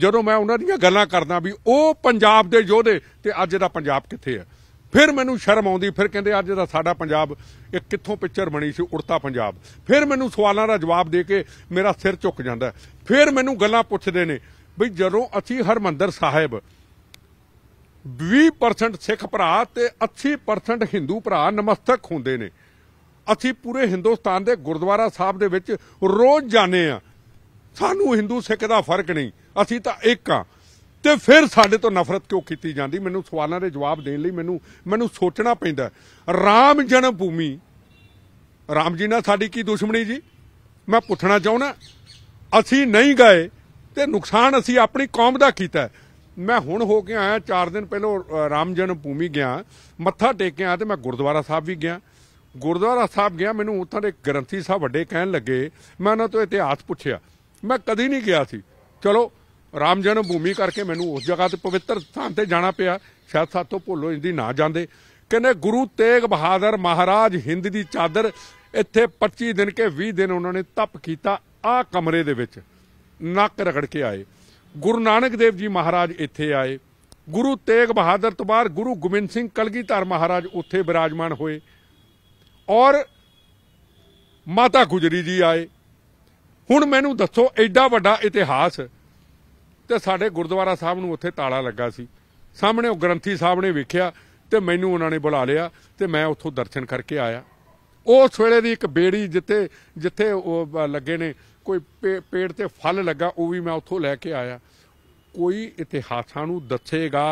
ਜਦੋਂ ਮੈਂ ਉਹਨਾਂ ਦੀਆਂ ਗੱਲਾਂ ਕਰਦਾ ਵੀ ਉਹ ਪੰਜਾਬ ਦੇ ਯੋਧੇ ਤੇ ਅੱਜ ਦਾ ਪੰਜਾਬ ਕਿੱਥੇ ਹੈ ਫਿਰ ਮੈਨੂੰ ਸ਼ਰਮ ਆਉਂਦੀ ਫਿਰ ਕਹਿੰਦੇ ਅੱਜ ਦਾ ਸਾਡਾ ਪੰਜਾਬ ਇਹ ਕਿੱਥੋਂ ਪਿਕਚਰ ਬਣੀ ਸੀ ਉੜਤਾ ਪੰਜਾਬ ਫਿਰ ਮੈਨੂੰ ਸਵਾਲਾਂ ਦਾ ਜਵਾਬ ਦੇ ਕੇ ਮੇਰਾ ਸਿਰ ਝੁੱਕ ਜਾਂਦਾ ਫਿਰ ਮੈਨੂੰ ਗੱਲਾਂ ਪੁੱਛਦੇ ਨੇ ਵੀ ਜਦੋਂ ਅਸੀਂ ਹਰਮੰਦਰ ਸਾਹਿਬ 20% ਸਿੱਖ ਭਰਾ ਤੇ 80% ਹਿੰਦੂ ਭਰਾ ਨਮਸਤਕ ਹੁੰਦੇ ਨੇ ਅਸੀਂ ਪੂਰੇ ਹਿੰਦੁਸਤਾਨ ਦੇ ਗੁਰਦੁਆਰਾ ਸਾਹਿਬ ਦੇ ਵਿੱਚ ਰੋਜ਼ ਜਾਂਦੇ ਆ ਸਾਨੂੰ ਹਿੰਦੂ ਸਿੱਖ ਦਾ ਫਰਕ ਨਹੀਂ ਅਸੀਂ ਤਾਂ ਇੱਕ ਆ ਤੇ ਫਿਰ ਸਾਡੇ ਤੋਂ ਨਫ਼ਰਤ ਕਿਉਂ ਕੀਤੀ ਜਾਂਦੀ ਮੈਨੂੰ ਸਵਾਲਾਂ ਦੇ ਜਵਾਬ ਦੇਣ ਲਈ ਮੈਨੂੰ ਮੈਨੂੰ ਸੋਚਣਾ ਪੈਂਦਾ ਰਾਮ ਜਨਮ ਭੂਮੀ ਰਾਮ ਜੀ ਨਾਲ ਸਾਡੀ ਕੀ ਦੁਸ਼ਮਣੀ ਜੀ ਮੈਂ ਪੁੱਛਣਾ ਚਾਹੁੰਦਾ ਅਸੀਂ ਨਹੀਂ ਗਏ ਤੇ ਨੁਕਸਾਨ ਅਸੀਂ ਆਪਣੀ ਕੌਮ ਦਾ ਕੀਤਾ ਮੈਂ ਹੁਣ ਹੋ ਕੇ ਆਇਆ 4 ਦਿਨ ਪਹਿਲਾਂ ਰਾਮ ਜਨਮ ਭੂਮੀ ਗਿਆ ਮੱਥਾ ਟੇਕਿਆ ਤੇ ਮੈਂ ਗੁਰਦੁਆਰਾ ਸਾਹਿਬ ਵੀ ਗਿਆ ਗੁਰਦੁਆਰਾ ਸਾਹਿਬ ਗਿਆ ਮੈਨੂੰ ਉੱਥਾਂ ਦੇ ਗ੍ਰੰਥੀ ਸਾਹਿਬ ਵੱਡੇ ਕਹਿਣ ਲੱਗੇ ਮੈਂ ਉਹਨਾਂ ਤੋਂ ਇਤਿਹਾਸ ਪੁੱਛਿਆ ਮੈਂ ਕਦੀ ਨਹੀਂ ਗਿਆ ਸੀ ਚਲੋ ਰਾਮ ਜਨਮ ਭੂਮੀ ਕਰਕੇ ਮੈਨੂੰ ਉਸ ਜਗ੍ਹਾ ਤੇ ਪਵਿੱਤਰ ਸਥਾਨ ਤੇ ਜਾਣਾ ਪਿਆ ਸ਼ਾਇਦ ਸਾਥੋਂ ਭੁੱਲ ਇੰਦੀ ਨਾ ਜਾਂਦੇ ਕਹਿੰਦੇ ਗੁਰੂ ਤੇਗ ਬਹਾਦਰ ਮਹਾਰਾਜ ਹਿੰਦ ਦੀ ਚਾਦਰ ਇੱਥੇ 25 ਦਿਨ ਕੇ 20 ਦਿਨ ਉਹਨਾਂ ਨੇ ਤਪ ਕੀਤਾ ਆ ਕਮਰੇ ਦੇ ਵਿੱਚ ਨੱਕ ਰਗੜ ਕੇ ਆਏ ਗੁਰੂ ਨਾਨਕ ਦੇਵ ਜੀ ਮਹਾਰਾਜ ਇੱਥੇ ਆਏ ਗੁਰੂ ਤੇਗ ਬਹਾਦਰ ਤੋਂ ਬਾਅਦ ਗੁਰੂ ਗੋਬਿੰਦ ਸਿੰਘ ਕਲਗੀਧਰ ਮਹਾਰਾਜ ਉੱਥੇ ਬਿਰਾਜਮਾਨ ਹੋਏ ਔਰ ਮਾਤਾ ਗੁਜਰੀ ਜੀ ਆਏ ਹੁਣ ਮੈਨੂੰ ਦੱਸੋ ਐਡਾ ਵੱਡਾ ਇਤਿਹਾਸ ਤੇ ਸਾਡੇ ਗੁਰਦੁਆਰਾ ਸਾਹਿਬ ਨੂੰ ਉੱਥੇ ਤਾਲਾ ਲੱਗਾ ਸੀ ਸਾਹਮਣੇ ਉਹ ਗ੍ਰੰਥੀ ਸਾਹਿਬ ਨੇ ਵੇਖਿਆ ਤੇ ਮੈਨੂੰ ਉਹਨਾਂ ਨੇ ਬੁਲਾ ਲਿਆ ਤੇ ਮੈਂ ਉੱਥੋਂ ਦਰਸ਼ਨ ਕਰਕੇ ਆਇਆ ਉਸ ਵੇਲੇ ਦੀ ਇੱਕ ਬੇੜੀ ਜਿੱਥੇ ਜਿੱਥੇ ਉਹ ਲੱਗੇ ਨੇ ਕੋਈ ਪੇੜ ਤੇ ਫਲ ਲੱਗਾ ਉਹ ਵੀ ਮੈਂ ਉੱਥੋਂ ਲੈ ਕੇ ਆਇਆ ਕੋਈ ਇਤਿਹਾਸਾਂ ਨੂੰ ਦੱਸੇਗਾ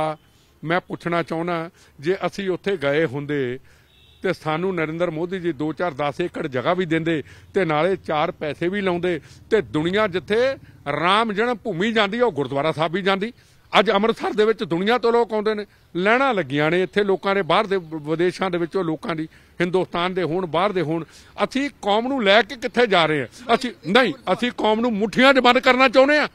ਮੈਂ ਪੁੱਛਣਾ ਚਾਹੁੰਦਾ ਜੇ ਅਸੀਂ ਉੱਥੇ ਗਏ ਹੁੰਦੇ ਤੇ ਸਾਨੂੰ ਨਰਿੰਦਰ ਮੋਦੀ ਜੀ 2-4 10 ਏਕੜ ਜਗ੍ਹਾ ਵੀ ਦਿੰਦੇ ਤੇ ਨਾਲੇ 4 ਪੈਸੇ ਵੀ ਲਾਉਂਦੇ ਤੇ ਦੁਨੀਆ ਜਿੱਥੇ ਰਾਮ ਜਨਮ ਭੂਮੀ ਜਾਂਦੀ ਉਹ ਗੁਰਦੁਆਰਾ ਸਾਹਿਬ ਵੀ ਜਾਂਦੀ ਅੱਜ ਅੰਮ੍ਰਿਤਸਰ ਦੇ ਵਿੱਚ ਦੁਨੀਆ ਤੋਂ ਲੋਕ ਆਉਂਦੇ ਨੇ ਲੈਣਾ ਲੱਗੀਆਂ ਨੇ ਇੱਥੇ ਲੋਕਾਂ ਨੇ ਬਾਹਰ ਦੇ ਵਿਦੇਸ਼ਾਂ ਦੇ ਵਿੱਚੋਂ ਲੋਕਾਂ ਦੀ ਹਿੰਦੁਸਤਾਨ ਦੇ ਹੋਣ ਬਾਹਰ ਦੇ ਹੋਣ ਅਸੀਂ ਕੌਮ ਨੂੰ ਲੈ ਕੇ ਕਿੱਥੇ ਜਾ ਰਹੇ ਹਾਂ ਅਸੀਂ ਨਹੀਂ ਅਸੀਂ ਕੌਮ ਨੂੰ ਮੁਠੀਆਂ 'ਚ ਬੰਦ ਕਰਨਾ ਚਾਹੁੰਦੇ ਆ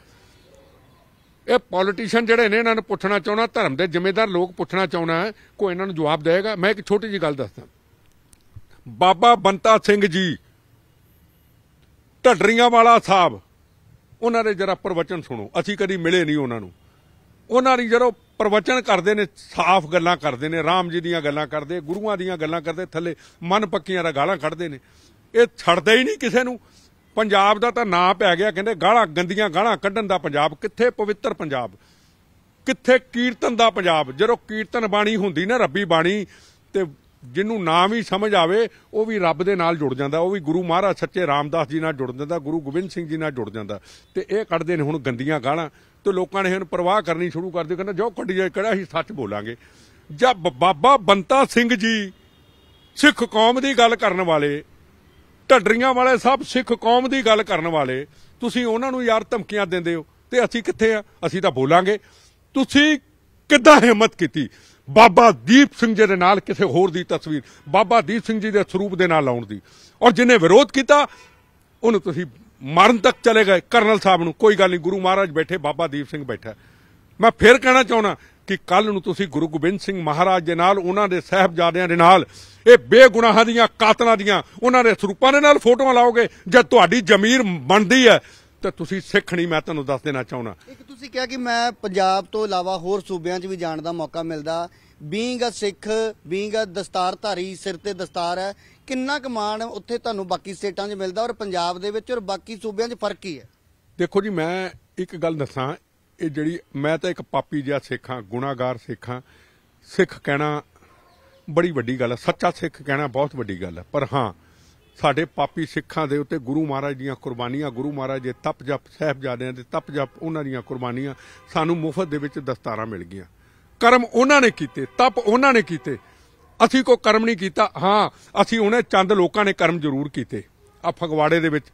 ਇਹ ਪੋਲੀਟੀਸ਼ੀਅਨ ਜਿਹੜੇ ਨੇ ਇਹਨਾਂ ਨੂੰ ਪੁੱਛਣਾ ਚਾਹੁੰਦਾ ਧਰਮ ਦੇ ਜ਼ਿੰਮੇਦਾਰ ਲੋਕ ਪੁੱਛਣਾ ਚਾਹੁੰਦਾ ਕੋਈ ਇਹਨਾਂ ਨੂੰ ਜਵਾਬ ਦੇਵੇਗਾ ਮੈਂ ਇੱਕ ਛੋਟੀ ਜੀ ਗੱਲ ਦੱਸਦਾ ਬਾਬਾ ਬੰਤਾ ਸਿੰਘ ਜੀ ਢੱਡਰੀਆਂ ਵਾਲਾ ਸਾਹਿਬ ਉਹਨਾਂ ਦੇ ਜਰਾ ਪ੍ਰਵਚਨ ਸੁਣੋ ਅਸੀਂ ਕਦੀ ਮਿਲੇ ਨਹੀਂ ਉਹਨਾਂ ਨੂੰ ਉਹਨਾਂ ਦੀ ਜਦੋਂ ਪ੍ਰਵਚਨ ਕਰਦੇ ਨੇ ਸਾਫ਼ ਗੱਲਾਂ ਕਰਦੇ ਨੇ ਰਾਮ ਜੀ ਦੀਆਂ ਗੱਲਾਂ ਕਰਦੇ ਗੁਰੂਆਂ ਦੀਆਂ ਗੱਲਾਂ ਕਰਦੇ ਥੱਲੇ ਮਨ ਪੱਕੀਆਂ ਦਾ ਗਾਲਾਂ ਕੱਢਦੇ ਨੇ ਇਹ ਛੱਡਦੇ ਹੀ ਨਹੀਂ ਕਿਸੇ ਨੂੰ ਪੰਜਾਬ ਦਾ ਤਾਂ ਨਾਂ ਪੈ ਗਿਆ ਕਹਿੰਦੇ ਗਾਲਾਂ ਗੰਦੀਆਂ ਗਾਲਾਂ ਕੱਢਣ ਦਾ ਪੰਜਾਬ ਕਿੱਥੇ ਪਵਿੱਤਰ ਪੰਜਾਬ ਕਿੱਥੇ ਕੀਰਤਨ ਦਾ ਪੰਜਾਬ ਜਦੋਂ ਕੀਰਤਨ ਬਾਣੀ ਹੁੰਦੀ ਨਾ ਰੱਬੀ ਬਾਣੀ ਤੇ ਜਿਹਨੂੰ ਨਾਮ ਹੀ ਸਮਝ ਆਵੇ ਉਹ ਵੀ ਰੱਬ ਦੇ ਨਾਲ ਜੁੜ ਜਾਂਦਾ ਉਹ ਵੀ ਗੁਰੂ ਮਹਾਰਾਜ ਸੱਚੇ ਰਾਮਦਾਸ ਜੀ ਨਾਲ ਜੁੜ ਜਾਂਦਾ ਗੁਰੂ ਗੋਬਿੰਦ ਸਿੰਘ ਜੀ ਨਾਲ ਜੁੜ ਜਾਂਦਾ ਤੇ ਇਹ ਕੱਢਦੇ ਨੇ ਹੁਣ ਗੰਦੀਆਂ ਗਾਲਾਂ ਤੇ ਲੋਕਾਂ ਨੇ ਹੁਣ ਪਰਵਾਹ ਕਰਨੀ ਸ਼ੁਰੂ ਕਰ ਦਿੱਤੀ ਕਹਿੰਦਾ ਜੋ ਕੱਢੀ ਜਾਏ ਕਿਹੜਾ ਹੀ ਸੱਚ ਬੋਲਾਂਗੇ ਜਦ ਬਾਬਾ ਬੰਤਾ ਸਿੰਘ ਜੀ ਸਿੱਖ ਕੌਮ ਦੀ ਗੱਲ ਕਰਨ ਵਾਲੇ ਢੱਡਰੀਆਂ ਵਾਲੇ ਸਭ ਸਿੱਖ ਕੌਮ ਦੀ ਗੱਲ ਕਰਨ ਵਾਲੇ ਤੁਸੀਂ ਉਹਨਾਂ ਨੂੰ ਯਾਰ ਧਮਕੀਆਂ ਦਿੰਦੇ ਹੋ ਤੇ ਅਸੀਂ ਕਿੱਥੇ ਆ ਅਸੀਂ ਤਾਂ ਬੋਲਾਂਗੇ ਤੁਸੀਂ ਕਿੱਦਾਂ ਹਿੰਮਤ ਕੀਤੀ ਬਾਬਾ ਦੀਪ ਸਿੰਘ ਜੀ ਦੇ ਨਾਲ ਕਿਸੇ ਹੋਰ ਦੀ ਤਸਵੀਰ ਬਾਬਾ ਦੀਪ ਸਿੰਘ ਜੀ ਦੇ ਸਰੂਪ ਦੇ ਨਾਲ ਲਾਉਣ ਦੀ ਔਰ ਜਿਨੇ ਵਿਰੋਧ ਕੀਤਾ ਉਹਨੂੰ ਤੁਸੀਂ ਮਾਰਨ ਤੱਕ ਚਲੇ ਗਏ ਕਰਨਲ ਸਾਹਿਬ ਨੂੰ ਕੋਈ ਗੱਲ ਨਹੀਂ ਗੁਰੂ ਮਹਾਰਾਜ ਬੈਠੇ ਬਾਬਾ ਦੀਪ ਸਿੰਘ ਬੈਠਾ ਮੈਂ ਫੇਰ ਕਹਿਣਾ ਚਾਹੁੰਦਾ ਕਿ ਕੱਲ ਨੂੰ ਤੁਸੀਂ ਗੁਰੂ ਗੋਬਿੰਦ ਸਿੰਘ ਮਹਾਰਾਜ ਦੇ ਨਾਲ ਉਹਨਾਂ ਦੇ ਸਹਿਬਜ਼ਾਦਿਆਂ ਦੇ ਨਾਲ ਇਹ ਬੇਗੁਨਾਹਾਂ ਦੀਆਂ ਕਾਤਲਾਂ ਦੀਆਂ ਉਹਨਾਂ ਦੇ ਸਰੂਪਾਂ ਦੇ ਨਾਲ ਫੋਟੋਆਂ ਲਾਓਗੇ ਜਦ ਤੁਹਾਡੀ ਜ਼ਮੀਰ ਬਣਦੀ ਹੈ ਤਾਂ ਤੁਸੀਂ ਸਿੱਖਣੀ ਮੈਂ ਤੁਹਾਨੂੰ ਦੱਸ ਦੇਣਾ ਚਾਹੁੰਦਾ ਇੱਕ ਤੁਸੀਂ ਕਿਹਾ ਕਿ ਮੈਂ ਪੰਜਾਬ ਤੋਂ ਇਲਾਵਾ ਹੋਰ ਸੂਬਿਆਂ 'ਚ ਵੀ ਜਾਣ ਦਾ ਮੌਕਾ ਮਿਲਦਾ ਬੀਂਗ ਅ ਸਿੱਖ ਬੀਂਗ ਅ ਦਸਤਾਰਧਾਰੀ ਸਿਰ ਤੇ ਦਸਤਾਰ ਹੈ ਕਿੰਨਾ ਕਮਾਣ ਉੱਥੇ ਤੁਹਾਨੂੰ ਬਾਕੀ ਸਟੇਟਾਂ 'ਚ ਮਿਲਦਾ ਔਰ ਪੰਜਾਬ ਦੇ ਵਿੱਚ ਔਰ ਬਾਕੀ ਸੂਬਿਆਂ 'ਚ ਫਰਕ ਕੀ ਹੈ ਦੇਖੋ ਜੀ ਮੈਂ ਇੱਕ ਗੱਲ ਦੱਸਾਂ ਇਹ ਜਿਹੜੀ ਮੈਂ ਤਾਂ ਇੱਕ ਪਾਪੀ ਜਿਹਾ ਸਿੱਖਾਂ ਗੁਨਾਹਗਾਰ ਸਿੱਖਾਂ ਸਿੱਖ ਕਹਿਣਾ ਬੜੀ ਵੱਡੀ ਗੱਲ ਹੈ ਸੱਚਾ ਸਿੱਖ ਕਹਿਣਾ ਬਹੁਤ ਵੱਡੀ ਗੱਲ ਹੈ ਪਰ ਹਾਂ ਸਾਡੇ ਪਾਪੀ ਸਿੱਖਾਂ ਦੇ ਉੱਤੇ ਗੁਰੂ ਮਹਾਰਾਜ ਦੀਆਂ ਕੁਰਬਾਨੀਆਂ ਗੁਰੂ ਮਹਾਰਾਜ ਦੇ ਤਪ ਜਪ ਸਹਿਬਜ਼ਾਦਿਆਂ ਦੇ ਤਪ ਜਪ ਉਹਨਾਂ ਦੀਆਂ ਕੁਰਬਾਨੀਆਂ ਸਾਨੂੰ ਮੁਫਤ ਦੇ ਵਿੱਚ ਦਸਤਾਰਾਂ ਮਿਲ ਗਈਆਂ ਕਰਮ ਉਹਨਾਂ ਨੇ ਕੀਤੇ ਤਪ ਉਹਨਾਂ ਨੇ ਕੀਤੇ ਅਸੀਂ ਕੋ ਕਰਮ ਨਹੀਂ ਕੀਤਾ ਹਾਂ ਅਸੀਂ ਉਹਨੇ ਚੰਦ ਲੋਕਾਂ ਨੇ ਕਰਮ ਜ਼ਰੂਰ ਕੀਤੇ ਆ ਫਗਵਾੜੇ ਦੇ ਵਿੱਚ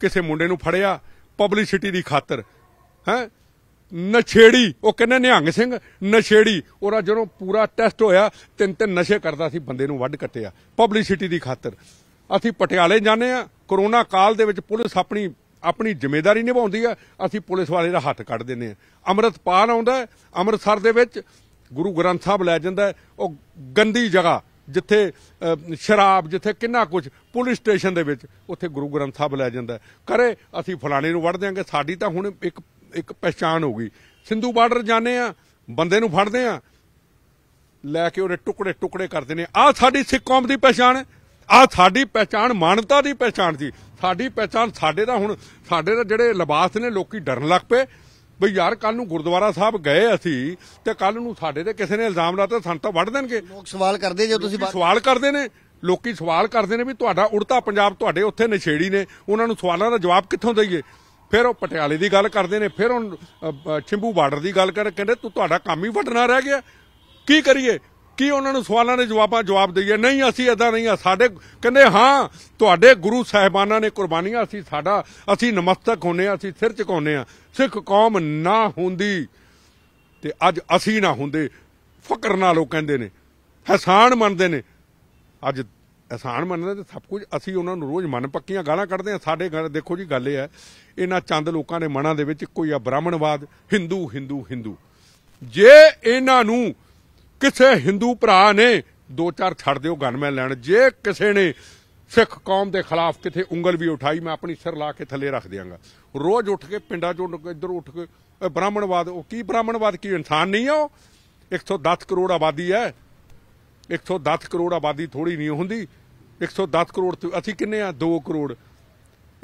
ਕਿਸੇ ਮੁੰਡੇ ਨੂੰ ਫੜਿਆ ਪਬਲਿਸਿਟੀ ਦੀ ਖਾਤਰ ਹੈ ਨਛੇੜੀ ਉਹ ਕਹਿੰਦੇ ਨਿਹੰਗ ਸਿੰਘ ਨਛੇੜੀ ਉਹਦਾ ਜਦੋਂ ਪੂਰਾ ਟੈਸਟ ਹੋਇਆ ਤਿੰਨ ਤਿੰਨ ਨਸ਼ੇ ਕਰਦਾ ਸੀ ਬੰਦੇ ਨੂੰ ਵੱਢ ਕੱਟਿਆ ਪਬਲਿਸਿਟੀ ਦੀ ਖਾਤਰ ਅਸੀਂ ਪਟਿਆਲੇ ਜਾਂਦੇ ਆ ਕਰੋਨਾ ਕਾਲ ਦੇ ਵਿੱਚ ਪੁਲਿਸ ਆਪਣੀ ਆਪਣੀ ਜ਼ਿੰਮੇਵਾਰੀ ਨਿਭਾਉਂਦੀ ਆ ਅਸੀਂ ਪੁਲਿਸ ਵਾਲੇ ਦਾ ਹੱਥ ਕੱਢ ਦਿੰਦੇ ਆ ਅੰਮ੍ਰਿਤਪਾਲ ਆਉਂਦਾ ਅੰਮ੍ਰਿਤਸਰ ਦੇ ਵਿੱਚ ਗੁਰੂ ਗ੍ਰੰਥ ਸਾਹਿਬ ਲੈ ਜਾਂਦਾ ਉਹ ਗੰਦੀ ਜਗ੍ਹਾ ਜਿੱਥੇ ਸ਼ਰਾਬ ਜਿੱਥੇ ਕਿੰਨਾ ਕੁਝ ਪੁਲਿਸ ਸਟੇਸ਼ਨ ਦੇ ਵਿੱਚ ਉੱਥੇ ਗੁਰੂ ਗ੍ਰੰਥ ਸਾਹਿਬ ਲੈ ਜਾਂਦਾ ਕਰੇ ਅਸੀਂ ਫਲਾਣੇ ਨੂੰ ਵੜ ਦਿਆਂਗੇ ਸਾਡੀ ਤਾਂ ਹੁਣ ਇੱਕ ਇੱਕ ਪਛਾਣ ਹੋ ਗਈ ਸਿੰਧੂ ਬਾਰਡਰ ਜਾਂਦੇ ਆ ਬੰਦੇ ਨੂੰ ਫੜਦੇ ਆ ਲੈ ਕੇ ਉਹਨੇ ਟੁਕੜੇ ਟੁਕੜੇ ਕਰਦੇ ਨੇ ਆ ਸਾਡੀ ਸਿੱਖ ਕੌਮ ਦੀ ਪਛਾਣ ਆ ਸਾਡੀ ਪਛਾਣ ਮਾਨਵਤਾ ਦੀ ਪਛਾਣ ਸੀ ਸਾਡੀ ਪਛਾਣ ਸਾਡੇ ਦਾ ਹੁਣ ਸਾਡੇ ਦਾ ਜਿਹੜੇ ਲਿਬਾਸ ਨੇ ਲੋਕੀ ਡਰਨ ਲੱਗ ਪਏ ਬਈ ਯਾਰ ਕੱਲ ਨੂੰ ਗੁਰਦੁਆਰਾ ਸਾਹਿਬ ਗਏ ਅਸੀਂ ਤੇ ਕੱਲ ਨੂੰ ਸਾਡੇ ਤੇ ਕਿਸੇ ਨੇ ਇਲਜ਼ਾਮ ਲਾਤਾ ਸਾਨੂੰ ਤਾਂ ਵੱਢ ਦੇਣਗੇ ਲੋਕ ਸਵਾਲ ਕਰਦੇ ਜੇ ਤੁਸੀਂ ਸਵਾਲ ਕਰਦੇ ਨੇ ਲੋਕੀ ਸਵਾਲ ਕਰਦੇ ਨੇ ਵੀ ਤੁਹਾਡਾ ਉੜਤਾ ਪੰਜਾਬ ਤੁਹਾਡੇ ਉੱਥੇ ਨਸ਼ੇੜੀ ਨੇ ਉਹਨਾਂ ਨੂੰ ਸਵਾਲਾਂ ਦਾ ਜਵਾਬ ਕਿੱਥੋਂ ਦਈਏ ਫਿਰ ਉਹ ਪਟਿਆਲੇ ਦੀ ਗੱਲ ਕਰਦੇ ਨੇ ਫਿਰ ਉਹ ਛਿੰਬੂ ਬਾਰਡਰ ਦੀ ਗੱਲ ਕਰ ਕਹਿੰਦੇ ਤੂੰ ਤੁਹਾਡਾ ਕੰਮ ਹੀ ਵੱਢਣਾ ਰਹਿ ਗਿਆ ਕੀ ਕਰੀਏ ਕੀ ਉਹਨਾਂ ਨੂੰ ਸਵਾਲਾਂ ਦੇ ਜਵਾਬਾਂ ਜਵਾਬ ਦਈਏ ਨਹੀਂ ਅਸੀਂ ਇਦਾਂ ਨਹੀਂ ਆ ਸਾਡੇ ਕਹਿੰਦੇ ਹਾਂ ਤੁਹਾਡੇ ਗੁਰੂ ਸਾਹਿਬਾਨਾਂ ਨੇ ਕੁਰਬਾਨੀਆਂ ਅਸੀਂ ਸਾਡਾ ਅਸੀਂ ਨਮਸਤਕ ਹੋਨੇ ਆ ਅਸੀਂ ਸਿਰ ਝੁਕਾਉਨੇ ਆ ਸਿੱਖ ਕੌਮ ਨਾ ਹੁੰਦੀ ਤੇ ਅੱਜ ਅਸੀਂ ਨਾ ਹੁੰਦੇ ਫਕਰ ਨਾਲ ਉਹ ਕਹਿੰਦੇ ਨੇ ਹਸਾਨ ਮੰਨਦੇ ਨੇ ਅੱਜ ਹਸਾਨ ਮੰਨਦੇ ਤੇ ਸਭ ਕੁਝ ਅਸੀਂ ਉਹਨਾਂ ਨੂੰ ਰੋਜ਼ ਮਨ ਪੱਕੀਆਂ ਗਾਲਾਂ ਕੱਢਦੇ ਆ ਸਾਡੇ ਘਰ ਦੇਖੋ ਜੀ ਗੱਲ ਇਹ ਹੈ ਇਹਨਾਂ ਚੰਦ ਲੋਕਾਂ ਦੇ ਮਨਾਂ ਦੇ ਵਿੱਚ ਕੋਈ ਆ ਬ੍ਰਾਹਮਣਵਾਦ ਹਿੰਦੂ ਹਿੰਦੂ ਹਿੰਦੂ ਜੇ ਇਹਨਾਂ ਨੂੰ ਕਿਸੇ ਹਿੰਦੂ ਭਰਾ ਨੇ ਦੋ ਚਾਰ ਛੱਡ ਦਿਓ ਗਨਮੈਨ ਲੈਣ ਜੇ ਕਿਸੇ ਨੇ ਸਿੱਖ ਕੌਮ ਦੇ ਖਿਲਾਫ ਕਿਥੇ ਉਂਗਲ ਵੀ ਉਠਾਈ ਮੈਂ ਆਪਣੀ ਸਿਰ ਲਾ ਕੇ ਥੱਲੇ ਰੱਖ ਦਿਆਂਗਾ ਰੋਜ਼ ਉੱਠ ਕੇ ਪਿੰਡਾਂ ਚੋਂ ਇੱਧਰ ਉੱਠ ਕੇ ਬ੍ਰਾਹਮਣਵਾਦ ਉਹ ਕੀ ਬ੍ਰਾਹਮਣਵਾਦ ਕੀ ਇਨਸਾਨ ਨਹੀਂ ਆ ਉਹ 110 ਕਰੋੜ ਆਬਾਦੀ ਹੈ 110 ਕਰੋੜ ਆਬਾਦੀ ਥੋੜੀ ਨਹੀਂ ਹੁੰਦੀ 110 ਕਰੋੜ ਅਸੀਂ ਕਿੰਨੇ ਆ 2 ਕਰੋੜ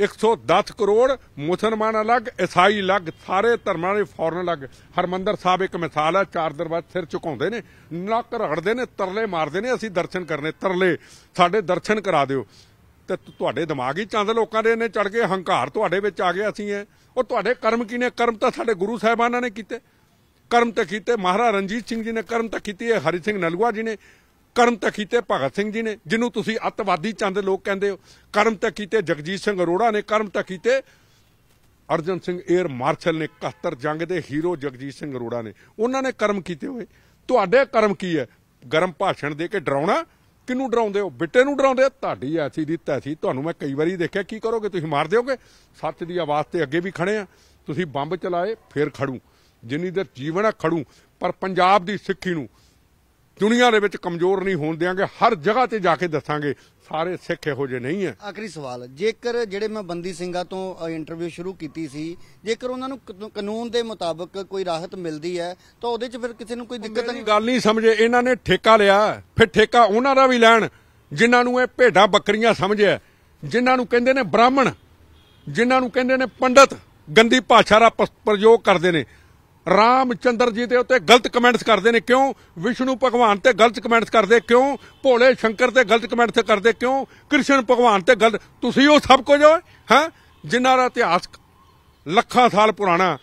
110 ਕਰੋੜ ਮੁਸਲਮਾਨ ਅਲੱਗ ਇਸਾਈ ਅਲੱਗ ਸਾਰੇ ਧਰਮਾਂ ਦੇ ਫੌਰਨ ਅਲੱਗ ਹਰਮੰਦਰ ਸਾਹਿਬ ਇੱਕ ਮਿਸਾਲ ਹੈ ਚਾਰ ਦਰਵਾਜ਼ੇ ਸਿਰ ਝੁਕਾਉਂਦੇ ਨੇ ਨੱਕ ਰੜਦੇ ਨੇ ਤਰਲੇ ਮਾਰਦੇ ਨੇ ਅਸੀਂ ਦਰਸ਼ਨ ਕਰਨੇ ਤਰਲੇ ਸਾਡੇ ਦਰਸ਼ਨ ਕਰਾ ਦਿਓ ਤੇ ਤੁਹਾਡੇ ਦਿਮਾਗ ਹੀ ਚੰਦ ਲੋਕਾਂ ਦੇ ਨੇ ਚੜ ਕੇ ਹੰਕਾਰ ਤੁਹਾਡੇ ਵਿੱਚ ਆ ਗਿਆ ਅਸੀਂ ਐ ਉਹ ਤੁਹਾਡੇ ਕਰਮ ਕੀ ਨੇ ਕਰਮ ਤਾਂ ਸਾਡੇ ਗੁਰੂ ਸਾਹਿਬਾਨਾਂ ਨੇ ਕੀਤੇ ਕਰਮ ਤਾਂ ਕੀਤੇ ਮਹਾਰਾਜਾ ਰਣਜੀਤ ਸਿੰਘ ਜੀ ਨੇ ਕਰਮ ਤਾਂ ਕੀਤੇ ਹਰੀ ਸਿੰਘ ਨਲਗਵਾ ਜੀ ਨੇ ਕਰਮ ਤਾਂ ਕੀਤੇ ਭਗਤ ਸਿੰਘ ਜੀ ਨੇ ਜਿਹਨੂੰ ਤੁਸੀਂ ਅਤਵਾਦੀ ਚੰਦ ਲੋਕ ਕਹਿੰਦੇ ਹੋ ਕਰਮ ਤਾਂ ਕੀਤੇ ਜਗਜੀਤ ਸਿੰਘ ਅਰੋੜਾ ਨੇ ਕਰਮ ਤਾਂ ਕੀਤੇ ਅਰਜਨ ਸਿੰਘ 에ਅਰ ਮਾਰਸ਼ਲ ਨੇ 71 ਜੰਗ ਦੇ ਹੀਰੋ ਜਗਜੀਤ ਸਿੰਘ ਅਰੋੜਾ ਨੇ ਉਹਨਾਂ ਨੇ ਕਰਮ ਕੀਤੇ ਹੋਏ ਤੁਹਾਡੇ ਕਰਮ ਕੀ ਹੈ ਗਰਮ ਭਾਸ਼ਣ ਦੇ ਕੇ ਡਰਾਉਣਾ ਕਿਨੂੰ ਡਰਾਉਂਦੇ ਹੋ ਬਿੱਟੇ ਨੂੰ ਡਰਾਉਂਦੇ ਹੋ ਤੁਹਾਡੀ ਐਸੀ ਦੀ ਤੈਸੀ ਤੁਹਾਨੂੰ ਮੈਂ ਕਈ ਵਾਰੀ ਦੇਖਿਆ ਕੀ ਕਰੋਗੇ ਤੁਸੀਂ ਮਾਰ ਦਿਓਗੇ ਸੱਚ ਦੀ ਆਵਾਜ਼ ਤੇ ਅੱਗੇ ਵੀ ਖੜੇ ਆ ਤੁਸੀਂ ਬੰਬ ਚਲਾਏ ਫੇਰ ਖੜੂ ਜਿੰਨੀ ਦੇਰ ਜੀਵਨ ਆ ਖੜੂ ਪਰ ਪੰਜਾਬ ਦੀ ਸਿੱਖੀ ਨੂੰ ਦੁਨੀਆ ਦੇ ਵਿੱਚ ਕਮਜ਼ੋਰ ਨਹੀਂ ਹੋਣ ਦੇਾਂਗੇ ਹਰ ਜਗ੍ਹਾ ਤੇ ਜਾ ਕੇ ਦੱਸਾਂਗੇ ਸਾਰੇ ਸਿੱਖ ਇਹੋ ਜਿਹੇ ਨਹੀਂ ਹੈ ਆਖਰੀ ਸਵਾਲ ਜੇਕਰ ਜਿਹੜੇ ਮੈਂ ਬੰਦੀ ਸਿੰਘਾਂ ਤੋਂ ਇੰਟਰਵਿਊ ਸ਼ੁਰੂ ਕੀਤੀ ਸੀ ਜੇਕਰ ਉਹਨਾਂ ਨੂੰ ਕਾਨੂੰਨ ਦੇ ਮੁਤਾਬਕ ਕੋਈ ਰਾਹਤ ਮਿਲਦੀ ਹੈ ਤਾਂ ਉਹਦੇ 'ਚ ਫਿਰ ਕਿਸੇ ਨੂੰ ਕੋਈ ਦਿੱਕਤ ਨਹੀਂ ਗੱਲ ਨਹੀਂ ਸਮਝੇ ਇਹਨਾਂ ਨੇ ਠੇਕਾ ਲਿਆ ਫਿਰ ਠੇਕਾ ਉਹਨਾਂ ਦਾ ਵੀ ਲੈਣ ਜਿਨ੍ਹਾਂ ਨੂੰ ਇਹ ਭੇਡਾਂ ਬੱਕਰੀਆਂ ਸਮਝਿਆ ਜਿਨ੍ਹਾਂ ਨੂੰ ਕਹਿੰਦੇ ਨੇ ਬ੍ਰਾਹਮਣ ਜਿਨ੍ਹਾਂ ਨੂੰ ਕਹਿੰਦੇ ਨੇ ਪੰਡਤ ਗੰਦੀ ਭਾਸ਼ਾ ਦਾ ਪ੍ਰਯੋਗ ਕਰਦੇ ਨੇ ਰਾਮਚੰਦਰ ਜੀ ਦੇ ਉੱਤੇ ਗਲਤ ਕਮੈਂਟਸ ਕਰਦੇ ਨੇ ਕਿਉਂ ਵਿਸ਼ਨੂੰ ਭਗਵਾਨ ਤੇ ਗਲਤ ਕਮੈਂਟਸ ਕਰਦੇ ਕਿਉਂ ਭੋਲੇ ਸ਼ੰਕਰ ਤੇ ਗਲਤ ਕਮੈਂਟਸ ਕਰਦੇ ਕਿਉਂ ਕ੍ਰਿਸ਼ਨ ਭਗਵਾਨ ਤੇ ਗਲਤ ਤੁਸੀਂ ਉਹ ਸਭ ਕੁਝ ਹੈ ਜਿੰਨਾ ਦਾ ਇਤਿਹਾਸ ਲੱਖਾਂ ਸਾਲ ਪੁਰਾਣਾ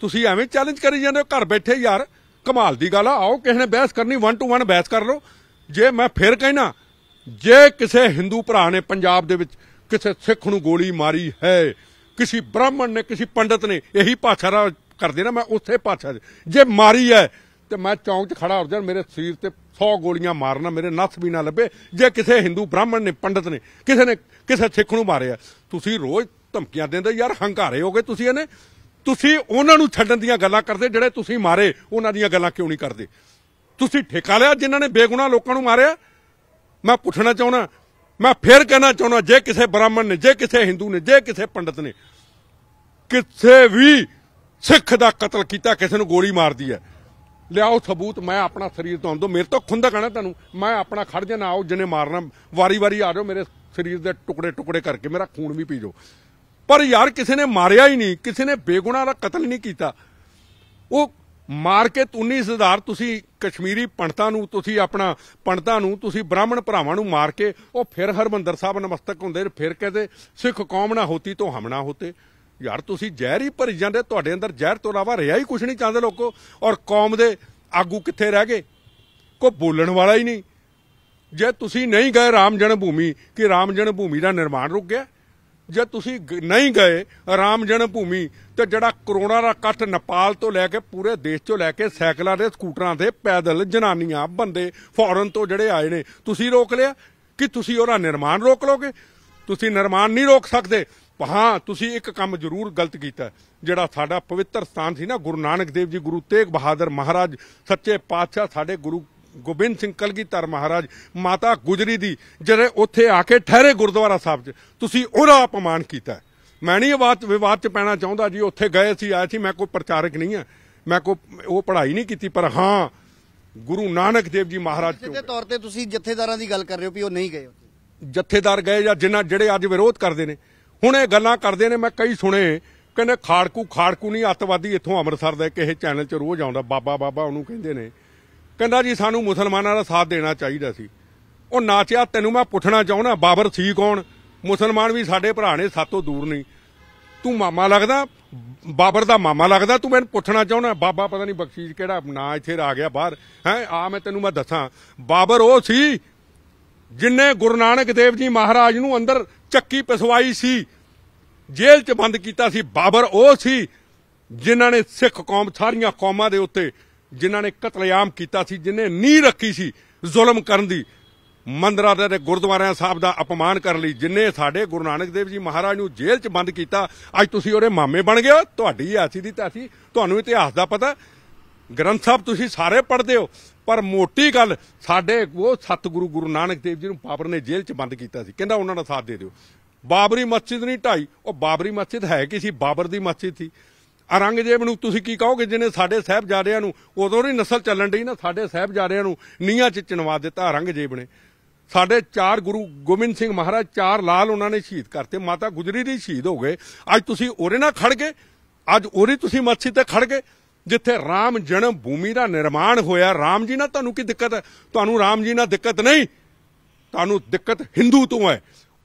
ਤੁਸੀਂ ਐਵੇਂ ਚੈਲੰਜ ਕਰੀ ਜਾਂਦੇ ਹੋ ਘਰ ਬੈਠੇ ਯਾਰ ਕਮਾਲ ਦੀ ਗੱਲ ਆ ਆਓ ਕਿਸੇ ਨੇ ਬਹਿਸ ਕਰਨੀ 1 ਟੂ 1 ਬਹਿਸ ਕਰ ਲਓ ਜੇ ਮੈਂ ਫਿਰ ਕਹਿਣਾ ਜੇ ਕਿਸੇ ਹਿੰਦੂ ਭਰਾ ਨੇ ਪੰਜਾਬ ਦੇ ਵਿੱਚ ਕਿਸੇ ਸਿੱਖ ਨੂੰ ਗੋਲੀ ਮਾਰੀ ਹੈ ਕਿਸੇ ਬ੍ਰਾਹਮਣ ਨੇ ਕਿਸੇ ਪੰਡਤ ਨੇ ਇਹੀ ਭਾਸ਼ਾ ਦਾ ਕਰਦੇ ਨਾ ਮੈਂ ਉੱਥੇ ਪਾਛਾ ਜੇ ਮਾਰੀ ਹੈ ਤੇ ਮੈਂ ਚੌਂਕ 'ਚ ਖੜਾ ਹੋ ਜਾ ਮੇਰੇ ਸਰੀਰ ਤੇ 100 ਗੋਲੀਆਂ ਮਾਰਨਾ ਮੇਰੇ ਨੱਥ ਵੀ ਨਾ ਲੱਭੇ ਜੇ ਕਿਸੇ ਹਿੰਦੂ ਬ੍ਰਾਹਮਣ ਨੇ ਪੰਡਤ ਨੇ ਕਿਸੇ ਨੇ ਕਿਸੇ ਸਿੱਖ ਨੂੰ ਮਾਰਿਆ ਤੁਸੀਂ ਰੋਜ਼ ਧਮਕੀਆਂ ਦਿੰਦੇ ਯਾਰ ਹੰਕਾਰੇ ਹੋਗੇ ਤੁਸੀਂ ਇਹਨੇ ਤੁਸੀਂ ਉਹਨਾਂ ਨੂੰ ਛੱਡਣ ਦੀਆਂ ਗੱਲਾਂ ਕਰਦੇ ਜਿਹੜੇ ਤੁਸੀਂ ਮਾਰੇ ਉਹਨਾਂ ਦੀਆਂ ਗੱਲਾਂ ਕਿਉਂ ਨਹੀਂ ਕਰਦੇ ਤੁਸੀਂ ਠੇਕਾ ਲਿਆ ਜਿਨ੍ਹਾਂ ਨੇ ਬੇਗੁਨਾਹ ਲੋਕਾਂ ਨੂੰ ਮਾਰਿਆ ਮੈਂ ਪੁੱਛਣਾ ਚਾਹੁੰਦਾ ਮੈਂ ਫੇਰ ਕਹਿਣਾ ਚਾਹੁੰਦਾ ਜੇ ਕਿਸੇ ਬ੍ਰਾਹਮਣ ਨੇ ਜੇ ਕਿਸੇ ਹਿੰਦੂ ਨੇ ਜੇ ਕਿਸੇ ਪੰਡਤ ਨੇ ਕਿਸੇ ਵੀ ਸਿੱਖ ਦਾ ਕਤਲ ਕੀਤਾ ਕਿਸੇ ਨੂੰ ਗੋਲੀ ਮਾਰਦੀ ਹੈ ਲਿਆਓ ਸਬੂਤ ਮੈਂ ਆਪਣਾ ਸਰੀਰ ਤੁਹਾਨੂੰ ਦੋ ਮੇਰੇ ਤੋਂ ਖੁੰਦਾ ਕਹਣਾ ਤੁਹਾਨੂੰ ਮੈਂ ਆਪਣਾ ਖੜ ਜਾਣਾ ਆਓ ਜਿਹਨੇ ਮਾਰਨਾ ਵਾਰੀ-ਵਾਰੀ ਆ ਜਾਓ ਮੇਰੇ ਸਰੀਰ ਦੇ ਟੁਕੜੇ-ਟੁਕੜੇ ਕਰਕੇ ਮੇਰਾ ਖੂਨ ਵੀ ਪੀ ਜਾਓ ਪਰ ਯਾਰ ਕਿਸੇ ਨੇ ਮਾਰਿਆ ਹੀ ਨਹੀਂ ਕਿਸੇ ਨੇ ਬੇਗੁਨਾਹ ਦਾ ਕਤਲ ਨਹੀਂ ਕੀਤਾ ਉਹ ਮਾਰ ਕੇ 19000 ਤੁਸੀਂ ਕਸ਼ਮੀਰੀ ਪੰਡਤਾਂ ਨੂੰ ਤੁਸੀਂ ਆਪਣਾ ਪੰਡਤਾਂ ਨੂੰ ਤੁਸੀਂ ਬ੍ਰਾਹਮਣ ਭਰਾਵਾਂ ਨੂੰ ਮਾਰ ਕੇ ਉਹ ਫਿਰ ਹਰਮੰਦਰ ਸਾਹਿਬ ਨਮਸਤਕ ਹੁੰਦੇ ਫਿਰ ਕਹਦੇ ਸਿੱਖ ਕੌਮ ਨਾ ਹੋਤੀ ਤੋਂ ਹਮਣਾ ਹੋਤੇ ਯਾਰ ਤੁਸੀਂ ਜ਼ਹਿਰ ਹੀ ਭਰੀ ਜਾਂਦੇ ਤੁਹਾਡੇ ਅੰਦਰ ਜ਼ਹਿਰ ਤੋਂ ਇਲਾਵਾ ਰਿਹਾ ਹੀ ਕੁਝ ਨਹੀਂ ਚਾਹੁੰਦੇ ਲੋਕੋ ਔਰ ਕੌਮ ਦੇ ਆਗੂ ਕਿੱਥੇ ਰਹਿ ਗਏ ਕੋ ਬੋਲਣ ਵਾਲਾ ਹੀ ਨਹੀਂ ਜੇ ਤੁਸੀਂ ਨਹੀਂ ਗਏ ਰਾਮ ਜਨਮ ਭੂਮੀ ਕਿ ਰਾਮ ਜਨਮ ਭੂਮੀ ਦਾ ਨਿਰਮਾਣ ਰੁਕ ਗਿਆ ਜੇ ਤੁਸੀਂ ਨਹੀਂ ਗਏ ਰਾਮ ਜਨਮ ਭੂਮੀ ਤੇ ਜਿਹੜਾ ਕਰੋਨਾ ਦਾ ਇਕੱਠ ਨੇਪਾਲ ਤੋਂ ਲੈ ਕੇ ਪੂਰੇ ਦੇਸ਼ ਤੋਂ ਲੈ ਕੇ ਸਾਈਕਲਾਂ ਦੇ ਸਕੂਟਰਾਂ ਦੇ ਪੈਦਲ ਜਨਾਨੀਆਂ ਬੰਦੇ ਫੌਰਨ ਤੋਂ ਜਿਹੜੇ ਆਏ ਨੇ ਤੁਸੀਂ ਰੋਕ ਲਿਆ ਕਿ ਤੁਸੀਂ ਉਹਦਾ ਨਿਰਮਾਣ ਰੋਕ ਲੋਗੇ ਤੁਸੀਂ ਨਿਰਮਾਣ ਨਹੀਂ ਰੋਕ ਸਕਦੇ ਹਾਂ ਤੁਸੀਂ ਇੱਕ ਕੰਮ ਜ਼ਰੂਰ ਗਲਤ ਕੀਤਾ ਜਿਹੜਾ ਸਾਡਾ ਪਵਿੱਤਰ ਸਥਾਨ ਸੀ ਨਾ ਗੁਰੂ ਨਾਨਕ ਦੇਵ ਜੀ ਗੁਰੂ ਤੇਗ ਬਹਾਦਰ ਮਹਾਰਾਜ ਸੱਚੇ ਪਾਤਸ਼ਾਹ ਸਾਡੇ ਗੁਰੂ ਗੋਬਿੰਦ ਸਿੰਘ ਕਲਗੀਧਰ ਮਹਾਰਾਜ ਮਾਤਾ ਗੁਜਰੀ ਦੀ ਜਿਹੜੇ ਉੱਥੇ ਆ ਕੇ ਠਹਿਰੇ ਗੁਰਦੁਆਰਾ ਸਾਹਿਬ 'ਚ ਤੁਸੀਂ ਉਹਦਾ ਅਪਮਾਨ ਕੀਤਾ ਮੈਂ ਨਹੀਂ ਇਹ ਬਾਤ ਵਿਵਾਦ 'ਚ ਪੈਣਾ ਚਾਹੁੰਦਾ ਜੀ ਉੱਥੇ ਗਏ ਸੀ ਆਏ ਸੀ ਮੈਂ ਕੋਈ ਪ੍ਰਚਾਰਕ ਨਹੀਂ ਆ ਮੈਂ ਕੋਈ ਉਹ ਪੜ੍ਹਾਈ ਨਹੀਂ ਕੀਤੀ ਪਰ ਹਾਂ ਗੁਰੂ ਨਾਨਕ ਦੇਵ ਜੀ ਮਹਾਰਾਜ ਦੇ ਤੌਰ ਤੇ ਤੁਸੀਂ ਜਥੇਦਾਰਾਂ ਦੀ ਗੱਲ ਕਰ ਰਹੇ ਹੋ ਵੀ ਉਹ ਨਹੀਂ ਗਏ ਜਥੇਦਾਰ ਗਏ ਜਾਂ ਜਿਨ੍ਹਾਂ ਜਿਹੜੇ ਅੱਜ ਵਿਰੋਧ ਕਰਦੇ ਨੇ ਹੁਣ ਇਹ ਗੱਲਾਂ ਕਰਦੇ ਨੇ ਮੈਂ ਕਈ ਸੁਣੇ ਕਹਿੰਦੇ ਖਾੜਕੂ ਖਾੜਕੂ ਨਹੀਂ ਅੱਤਵਾਦੀ ਇੱਥੋਂ ਅੰਮ੍ਰਿਤਸਰ ਦੇ ਕਿਸੇ ਚੈਨਲ 'ਚ ਰੋਜ਼ ਆਉਂਦਾ ਬਾਬਾ ਬਾਬਾ ਉਹਨੂੰ ਕਹਿੰਦੇ ਨੇ ਕਹਿੰਦਾ ਜੀ ਸਾਨੂੰ ਮੁਸਲਮਾਨਾਂ ਦਾ ਸਾਥ ਦੇਣਾ ਚਾਹੀਦਾ ਸੀ ਉਹ ਨਾਚਿਆ ਤੈਨੂੰ ਮੈਂ ਪੁੱਛਣਾ ਚਾਹੁੰਦਾ ਬਾਬਰ ਸੀ ਕੌਣ ਮੁਸਲਮਾਨ ਵੀ ਸਾਡੇ ਭਰਾ ਨੇ ਸਾਤੋਂ ਦੂਰ ਨਹੀਂ ਤੂੰ ਮਾਮਾ ਲੱਗਦਾ ਬਾਬਰ ਦਾ ਮਾਮਾ ਲੱਗਦਾ ਤੂੰ ਮੈਨੂੰ ਪੁੱਛਣਾ ਚਾਹੁੰਦਾ ਬਾਬਾ ਪਤਾ ਨਹੀਂ ਬਖਸ਼ੀਸ਼ ਕਿਹੜਾ ਨਾ ਇੱਥੇ ਆ ਗਿਆ ਬਾਹਰ ਹੈ ਆ ਮੈਂ ਤੈਨੂੰ ਮੈਂ ਦੱਸਾਂ ਬਾਬਰ ਉਹ ਸੀ ਜਿਨਨੇ ਗੁਰੂ ਨਾਨਕ ਦੇਵ ਜੀ ਮਹਾਰਾਜ ਨੂੰ ਅੰਦਰ ਚੱਕੀ ਪਸਵਾਈ ਸੀ ਜੇਲ੍ਹ 'ਚ ਬੰਦ ਕੀਤਾ ਸੀ ਬਾਬਰ ਉਹ ਸੀ ਜਿਨ੍ਹਾਂ ਨੇ ਸਿੱਖ ਕੌਮ ਸਾਰੀਆਂ ਕੌਮਾਂ ਦੇ ਉੱਤੇ ਜਿਨ੍ਹਾਂ ਨੇ ਕਤਲੇਆਮ ਕੀਤਾ ਸੀ ਜਿਨ੍ਹਾਂ ਨੇ ਨੀ ਰੱਖੀ ਸੀ ਜ਼ੁਲਮ ਕਰਨ ਦੀ ਮੰਦਰਾਂ ਦੇ ਗੁਰਦੁਆਰਿਆਂ ਸਾਹਿਬ ਦਾ ਅਪਮਾਨ ਕਰਨ ਲਈ ਜਿਨ੍ਹਾਂ ਸਾਡੇ ਗੁਰੂ ਨਾਨਕ ਦੇਵ ਜੀ ਮਹਾਰਾਜ ਨੂੰ ਜੇਲ੍ਹ 'ਚ ਬੰਦ ਕੀਤਾ ਅੱਜ ਤੁਸੀਂ ਉਹਦੇ ਮਾਮੇ ਬਣ ਗਏ ਤੁਹਾਡੀ ਆਸੀ ਦੀ ਤਾਸੀ ਤੁਹਾਨੂੰ ਇਤਿਹਾਸ ਦਾ ਪਤਾ ਗ੍ਰੰਥ ਸਾਹਿਬ ਤੁਸੀਂ ਸਾਰੇ ਪੜ੍ਹਦੇ ਹੋ ਪਰ ਮੋਟੀ ਗੱਲ ਸਾਡੇ ਉਹ ਸਤਿਗੁਰੂ ਗੁਰੂ ਨਾਨਕ ਦੇਵ ਜੀ ਨੂੰ ਬਾਬਰ ਨੇ ਜੇਲ੍ਹ 'ਚ ਬੰਦ ਕੀਤਾ ਸੀ ਕਹਿੰਦਾ ਉਹਨਾਂ ਦਾ ਸਾਥ ਦੇ ਦਿਓ ਬਾਬਰੀ ਮਸਜਿਦ ਨਹੀਂ ਢਾਈ ਉਹ ਬਾਬਰੀ ਮਸਜਿਦ ਹੈ ਕਿ ਸੀ ਬਾਬਰ ਦੀ ਮਸਜਿਦ ਸੀ ਔਰੰਗਜ਼ੇਬ ਨੂੰ ਤੁਸੀਂ ਕੀ ਕਹੋਗੇ ਜਿਹਨੇ ਸਾਡੇ ਸਹਿਬਜ਼ਾਦਿਆਂ ਨੂੰ ਉਦੋਂ ਦੀ ਨਸਲ ਚੱਲਣ ਢਈ ਨਾ ਸਾਡੇ ਸਹਿਬਜ਼ਾਦਿਆਂ ਨੂੰ ਨੀਹਾਂ 'ਚ ਚਿਣਵਾ ਦਿੱਤਾ ਔਰੰਗਜ਼ੇਬ ਨੇ ਸਾਡੇ ਚਾਰ ਗੁਰੂ ਗੋਬਿੰਦ ਸਿੰਘ ਮਹਾਰਾਜ ਚਾਰ ਲਾਲ ਉਹਨਾਂ ਨੇ ਸ਼ਹੀਦ ਕਰਤੇ ਮਾਤਾ ਗੁਜਰੀ ਦੀ ਸ਼ਹੀਦ ਹੋ ਗਏ ਅੱਜ ਤੁਸੀਂ ਉਰੇ ਨਾ ਖੜ ਗਏ ਅੱਜ ਉਰੇ ਤੁਸੀਂ ਮਸਜਿਦ ਤੇ ਖੜ ਗਏ ਜਿੱਥੇ ਰਾਮ ਜਨਮ ਭੂਮੀ ਦਾ ਨਿਰਮਾਣ ਹੋਇਆ ਰਾਮ ਜੀ ਨਾਲ ਤੁਹਾਨੂੰ ਕੀ ਦਿੱਕਤ ਹੈ ਤੁਹਾਨੂੰ ਰਾਮ ਜੀ ਨਾਲ ਦਿੱਕਤ ਨਹੀਂ ਤੁਹਾਨੂੰ ਦਿੱਕਤ ਹਿੰਦੂ ਤੋਂ ਹੈ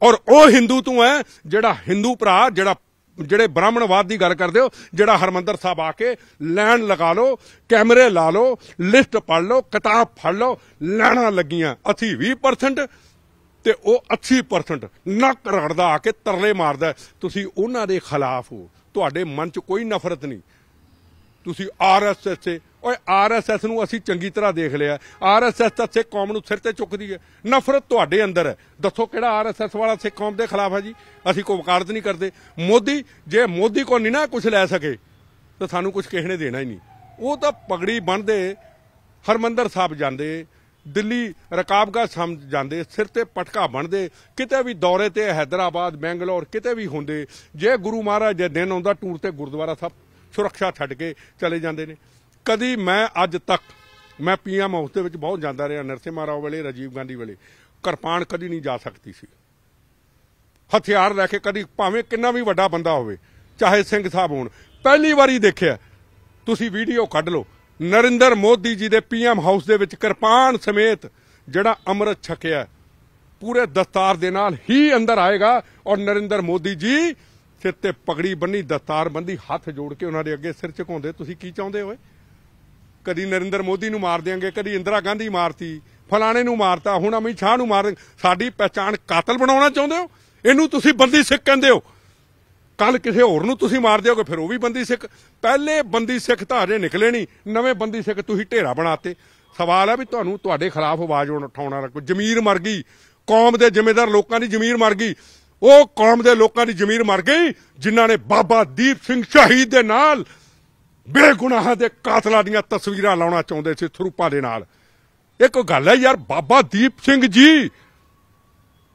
ਔਰ ਉਹ ਹਿੰਦੂ ਤੋਂ ਹੈ ਜਿਹੜਾ ਹਿੰਦੂ ਭਰਾ ਜਿਹੜਾ ਜਿਹੜੇ ਬ੍ਰਾਹਮਣਵਾਦ ਦੀ ਗੱਲ ਕਰਦੇ ਹੋ ਜਿਹੜਾ ਹਰਮੰਦਰ ਸਾਹਿਬ ਆ ਕੇ ਲੈਣ ਲਗਾ ਲੋ ਕੈਮਰੇ ਲਾ ਲੋ ਲਿਸਟ ਪੜ ਲੋ ਕਿਤਾਬ ਫੜ ਲੋ ਲੈਣਾ ਲੱਗੀਆਂ ਅਸੀਂ 20% ਤੇ ਉਹ 80% ਨੱਕ ਰੜਦਾ ਆ ਕੇ ਤਰਲੇ ਮਾਰਦਾ ਤੁਸੀਂ ਉਹਨਾਂ ਦੇ ਖਿਲਾਫ ਹੋ ਤੁਹਾਡੇ ਮਨ 'ਚ ਕੋਈ ਨਫ਼ਰਤ ਨਹੀਂ ਤੁਸੀਂ ਆਰਐਸਐਸ ਤੇ ਓਏ ਆਰਐਸਐਸ ਨੂੰ ਅਸੀਂ ਚੰਗੀ ਤਰ੍ਹਾਂ ਦੇਖ ਲਿਆ ਆਰਐਸਐਸ ਤਾਂ ਸਿੱਖ ਕੌਮ ਨੂੰ ਸਿਰ ਤੇ ਚੁੱਕਦੀ ਹੈ ਨਫ਼ਰਤ ਤੁਹਾਡੇ ਅੰਦਰ ਹੈ ਦੱਸੋ ਕਿਹੜਾ ਆਰਐਸਐਸ ਵਾਲਾ ਸਿੱਖ ਕੌਮ ਦੇ ਖਿਲਾਫ ਹੈ ਜੀ ਅਸੀਂ ਕੋਈ ਵਕਾਲਤ ਨਹੀਂ ਕਰਦੇ ਮੋਦੀ ਜੇ ਮੋਦੀ ਕੋ ਨਹੀਂ ਨਾ ਕੁਝ ਲੈ ਸਕੇ ਤਾਂ ਸਾਨੂੰ ਕੁਝ ਕਿਸੇ ਨੇ ਦੇਣਾ ਹੀ ਨਹੀਂ ਉਹ ਤਾਂ ਪਗੜੀ ਬੰਨਦੇ ਹਰਮੰਦਰ ਸਾਹਿਬ ਜਾਂਦੇ ਦਿੱਲੀ ਰਕਾਬਗਾ ਸਮਝ ਜਾਂਦੇ ਸਿਰ ਤੇ ਪਟਕਾ ਬਣਦੇ ਕਿਤੇ ਵੀ ਦੌਰੇ ਤੇ ਹైదరాబాద్ ਬੈਂਗਲੌਰ ਕਿਤੇ ਵੀ ਹੁੰਦੇ ਜੇ ਗੁਰੂ ਮਹਾਰਾਜ ਦੇ ਦਿਨ ਆਉਂਦਾ ਟੂਰ ਤੇ ਗੁਰਦੁਆਰਾ ਸਾਹਿਬ ਸੁਰੱਖਿਆ ਛੱਡ ਕੇ ਚਲੇ ਜਾਂਦੇ ਨੇ ਕਦੀ ਮੈਂ ਅੱਜ ਤੱਕ ਮੈਂ ਪੀਐਮ ਹਾਊਸ ਦੇ ਵਿੱਚ ਬਹੁਤ ਜਾਂਦਾ ਰਿਹਾ ਨਰਸੇ ਮਹਾਰਾਓ ਵੇਲੇ ਰਾਜੀਵ ਗਾਂਧੀ ਵੇਲੇ ਕਿਰਪਾਨ ਕਦੀ ਨਹੀਂ ਜਾ ਸਕਦੀ ਸੀ ਹਥਿਆਰ ਲੈ ਕੇ ਕਦੀ ਭਾਵੇਂ ਕਿੰਨਾ ਵੀ ਵੱਡਾ ਬੰਦਾ ਹੋਵੇ ਚਾਹੇ ਸਿੰਘ ਸਾਹਿਬ ਹੋਣ ਪਹਿਲੀ ਵਾਰੀ ਦੇਖਿਆ ਤੁਸੀਂ ਵੀਡੀਓ ਕੱਢ ਲਓ ਨਰਿੰਦਰ ਮੋਦੀ ਜੀ ਦੇ ਪੀਐਮ ਹਾਊਸ ਦੇ ਵਿੱਚ ਕਿਰਪਾਨ ਸਮੇਤ ਜਿਹੜਾ ਅਮਰਤ ਛਕਿਆ ਪੂਰੇ ਦਸਤਾਰ ਦੇ ਨਾਲ ਹੀ ਅੰਦਰ ਆਏਗਾ ਔਰ ਨਰਿੰਦਰ ਮੋਦੀ ਜੀ ਸਿਰ ਤੇ ਪਗੜੀ ਬੰਨੀ ਦਸਤਾਰ ਬੰਦੀ ਹੱਥ ਜੋੜ ਕੇ ਉਹਨਾਂ ਦੇ ਅੱਗੇ ਸਿਰ ਝੁਕਾਉਂਦੇ ਤੁਸੀਂ ਕੀ ਚਾਹੁੰਦੇ ਹੋਏ ਕਦੀ ਨਰਿੰਦਰ ਮੋਦੀ ਨੂੰ ਮਾਰ ਦੇਾਂਗੇ ਕਦੀ ਇੰਦਰਾ ਗਾਂਧੀ ਮਾਰਤੀ ਫਲਾਣੇ ਨੂੰ ਮਾਰਤਾ ਹੁਣ ਅਮੀ ਸ਼ਾਹ ਨੂੰ ਮਾਰ ਸਾਡੀ ਪਛਾਣ ਕਾਤਲ ਬਣਾਉਣਾ ਚਾਹੁੰਦੇ ਹੋ ਇਹਨੂੰ ਤੁਸੀਂ ਬੰਦੀ ਸਿੱਖ ਕਹਿੰਦੇ ਹੋ ਕੱਲ ਕਿਸੇ ਹੋਰ ਨੂੰ ਤੁਸੀਂ ਮਾਰ ਦਿਓਗੇ ਫਿਰ ਉਹ ਵੀ ਬੰਦੀ ਸਿੱਖ ਪਹਿਲੇ ਬੰਦੀ ਸਿੱਖ ਧਾਰੇ ਨਿਕਲੇ ਨਹੀਂ ਨਵੇਂ ਬੰਦੀ ਸਿੱਖ ਤੁਸੀਂ ਢੇਰਾ ਬਣਾਤੇ ਸਵਾਲ ਹੈ ਵੀ ਤੁਹਾਨੂੰ ਤੁਹਾਡੇ ਖਿਲਾਫ ਆਵਾਜ਼ ਉਠਾਉਣਾ ਕੋਈ ਜ਼ਮੀਰ ਮਰ ਗਈ ਕੌਮ ਦੇ ਜ਼ਿੰਮੇਦਾਰ ਲੋਕਾਂ ਦੀ ਜ਼ਮੀਰ ਮਰ ਗਈ ਉਹ ਕੌਮ ਦੇ ਲੋਕਾਂ ਦੀ ਜ਼ਮੀਰ ਮਰ ਗਈ ਜਿਨ੍ਹਾਂ ਨੇ ਬਾਬਾ ਦੀਪ ਸਿੰਘ ਸ਼ਹੀਦ ਦੇ ਨਾਲ ਬੇਗੁਨਾਹਾਂ ਦੇ ਕਾਤਲਾਂ ਦੀਆਂ ਤਸਵੀਰਾਂ ਲਾਉਣਾ ਚਾਹੁੰਦੇ ਸੀ ਥਰੂਪਾ ਦੇ ਨਾਲ ਇਹ ਗੱਲ ਹੈ ਯਾਰ ਬਾਬਾ ਦੀਪ ਸਿੰਘ ਜੀ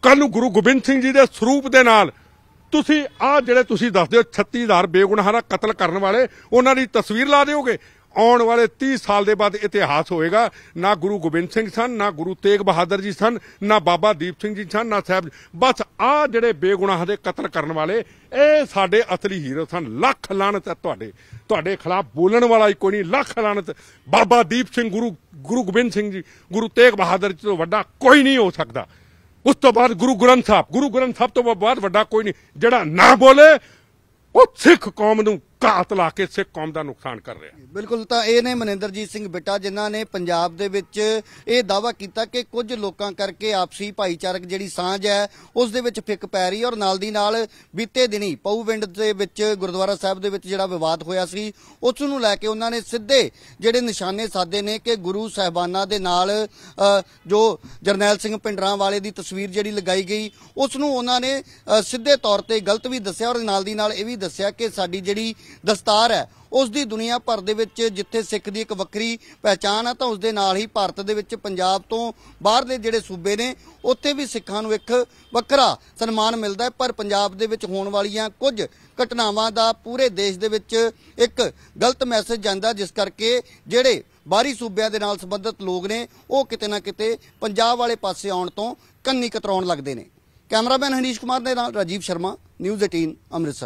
ਕੱਲ ਨੂੰ ਗੁਰੂ ਗੋਬਿੰਦ ਸਿੰਘ ਜੀ ਦੇ ਸਰੂਪ ਦੇ ਨਾਲ ਤੁਸੀਂ ਆ ਜਿਹੜੇ ਤੁਸੀਂ ਦੱਸਦੇ ਹੋ 36000 ਬੇਗੁਨਾਹਾਂ ਦਾ ਕਤਲ ਕਰਨ ਵਾਲੇ ਉਹਨਾਂ ਦੀ ਤਸਵੀਰ ਲਾ ਦਿਓਗੇ ਆਉਣ ਵਾਲੇ 30 ਸਾਲ ਦੇ ਬਾਅਦ ਇਤਿਹਾਸ ਹੋਏਗਾ ਨਾ ਗੁਰੂ ਗੋਬਿੰਦ ਸਿੰਘ ਸਨ ਨਾ ਗੁਰੂ ਤੇਗ ਬਹਾਦਰ ਜੀ ਸਨ ਨਾ ਬਾਬਾ ਦੀਪ ਸਿੰਘ ਜੀ ਸਨ ਨਾ ਸਾਹਿਬ ਬਸ ਆ ਜਿਹੜੇ ਬੇਗੁਨਾਹ ਦੇ ਕਤਲ ਕਰਨ ਵਾਲੇ ਇਹ ਸਾਡੇ ਅਸਲੀ ਹੀਰੋ ਸਨ ਲੱਖ ਲਾਨਤ ਹੈ ਤੁਹਾਡੇ ਤੁਹਾਡੇ ਖਿਲਾਫ ਬੋਲਣ ਵਾਲਾ ਹੀ ਕੋਈ ਨਹੀਂ ਲੱਖ ਲਾਨਤ ਬਾਬਾ ਦੀਪ ਸਿੰਘ ਗੁਰੂ ਗੁਰੂ ਗੋਬਿੰਦ ਸਿੰਘ ਜੀ ਗੁਰੂ ਤੇਗ ਬਹਾਦਰ ਜੀ ਤੋਂ ਵੱਡਾ ਕੋਈ ਨਹੀਂ ਹੋ ਸਕਦਾ ਉਸ ਤੋਂ ਬਾਅਦ ਗੁਰੂ ਗ੍ਰੰਥ ਸਾਹਿਬ ਗੁਰੂ ਗ੍ਰੰਥ ਸਾਹਿਬ ਤੋਂ ਬਾਅਦ ਵੱਡਾ ਕੋਈ ਨਹੀਂ ਜਿਹੜਾ ਨਾ ਬੋਲੇ ਉਹ ਸਿੱਖ ਕੌਮ ਨੂੰ ਘਾਤ ਲਾ ਕੇ ਸਿੱਖ ਕੌਮ ਦਾ ਨੁਕਸਾਨ ਕਰ ਰਿਹਾ ਬਿਲਕੁਲ ਤਾਂ ਇਹ ਨੇ ਮਨਿੰਦਰਜੀਤ ਸਿੰਘ ਬਿੱਟਾ ਜਿਨ੍ਹਾਂ ਨੇ ਪੰਜਾਬ ਦੇ ਵਿੱਚ ਇਹ ਦਾਵਾ ਕੀਤਾ ਕਿ ਕੁਝ ਲੋਕਾਂ ਕਰਕੇ ਆਪਸੀ ਭਾਈਚਾਰਕ ਜਿਹੜੀ ਸਾਂਝ ਹੈ ਉਸ ਦੇ ਵਿੱਚ ਫਿੱਕ ਪੈ ਰਹੀ ਔਰ ਨਾਲ ਦੀ ਨਾਲ ਬੀਤੇ ਦਿਨੀ ਪਉਵਿੰਡ ਦੇ ਵਿੱਚ ਗੁਰਦੁਆਰਾ ਸਾਹਿਬ ਦੇ ਵਿੱਚ ਜਿਹੜਾ ਵਿਵਾਦ ਹੋਇਆ ਸੀ ਉਸ ਨੂੰ ਲੈ ਕੇ ਉਹਨਾਂ ਨੇ ਸਿੱਧੇ ਜਿਹੜੇ ਨਿਸ਼ਾਨੇ ਸਾਦੇ ਨੇ ਕਿ ਗੁਰੂ ਸਹਿਬਾਨਾਂ ਦੇ ਨਾਲ ਜੋ ਜਰਨੈਲ ਸਿੰਘ ਪਿੰਡਰਾਂ ਵਾਲੇ ਦੀ ਤਸਵੀਰ ਜਿਹੜੀ ਲਗਾਈ ਗਈ ਉਸ ਨੂੰ ਉਹਨਾਂ ਨੇ ਸਿੱਧੇ ਤੌਰ ਤੇ ਗਲਤ ਵੀ ਦੱਸਿਆ ਔਰ ਨਾਲ ਦੀ ਨਾਲ ਇਹ ਵੀ ਦੱਸਿਆ ਕਿ ਸਾਡੀ ਜਿਹੜੀ ਦਸਤਾਰ ਹੈ ਉਸ ਦੀ ਦੁਨੀਆ ਭਰ ਦੇ ਵਿੱਚ ਜਿੱਥੇ ਸਿੱਖ ਦੀ ਇੱਕ ਵੱਖਰੀ ਪਹਿਚਾਨ ਹੈ ਤਾਂ ਉਸ ਦੇ ਨਾਲ ਹੀ ਭਾਰਤ ਦੇ ਵਿੱਚ ਪੰਜਾਬ ਤੋਂ ਬਾਹਰਲੇ ਜਿਹੜੇ ਸੂਬੇ ਨੇ ਉੱਥੇ ਵੀ ਸਿੱਖਾਂ ਨੂੰ ਇੱਕ ਵੱਖਰਾ ਸਨਮਾਨ ਮਿਲਦਾ ਹੈ ਪਰ ਪੰਜਾਬ ਦੇ ਵਿੱਚ ਹੋਣ ਵਾਲੀਆਂ ਕੁਝ ਘਟਨਾਵਾਂ ਦਾ ਪੂਰੇ ਦੇਸ਼ ਦੇ ਵਿੱਚ ਇੱਕ ਗਲਤ ਮੈਸੇਜ ਜਾਂਦਾ ਜਿਸ ਕਰਕੇ ਜਿਹੜੇ ਬਾਹਰੀ ਸੂਬਿਆਂ ਦੇ ਨਾਲ ਸੰਬੰਧਿਤ ਲੋਕ ਨੇ ਉਹ ਕਿਤੇ ਨਾ ਕਿਤੇ ਪੰਜਾਬ ਵਾਲੇ ਪਾਸੇ ਆਉਣ ਤੋਂ ਕੰਨੀ ਕਤਰਾਉਣ ਲੱਗਦੇ ਨੇ ਕੈਮਰਾਮੈਨ ਹਨੀਸ਼ ਕੁਮਾਰ ਦੇ ਨਾਲ ਰਾਜੀਵ ਸ਼ਰਮਾ ਨਿਊਜ਼ 18 ਅੰਮ੍ਰਿਤਸਰ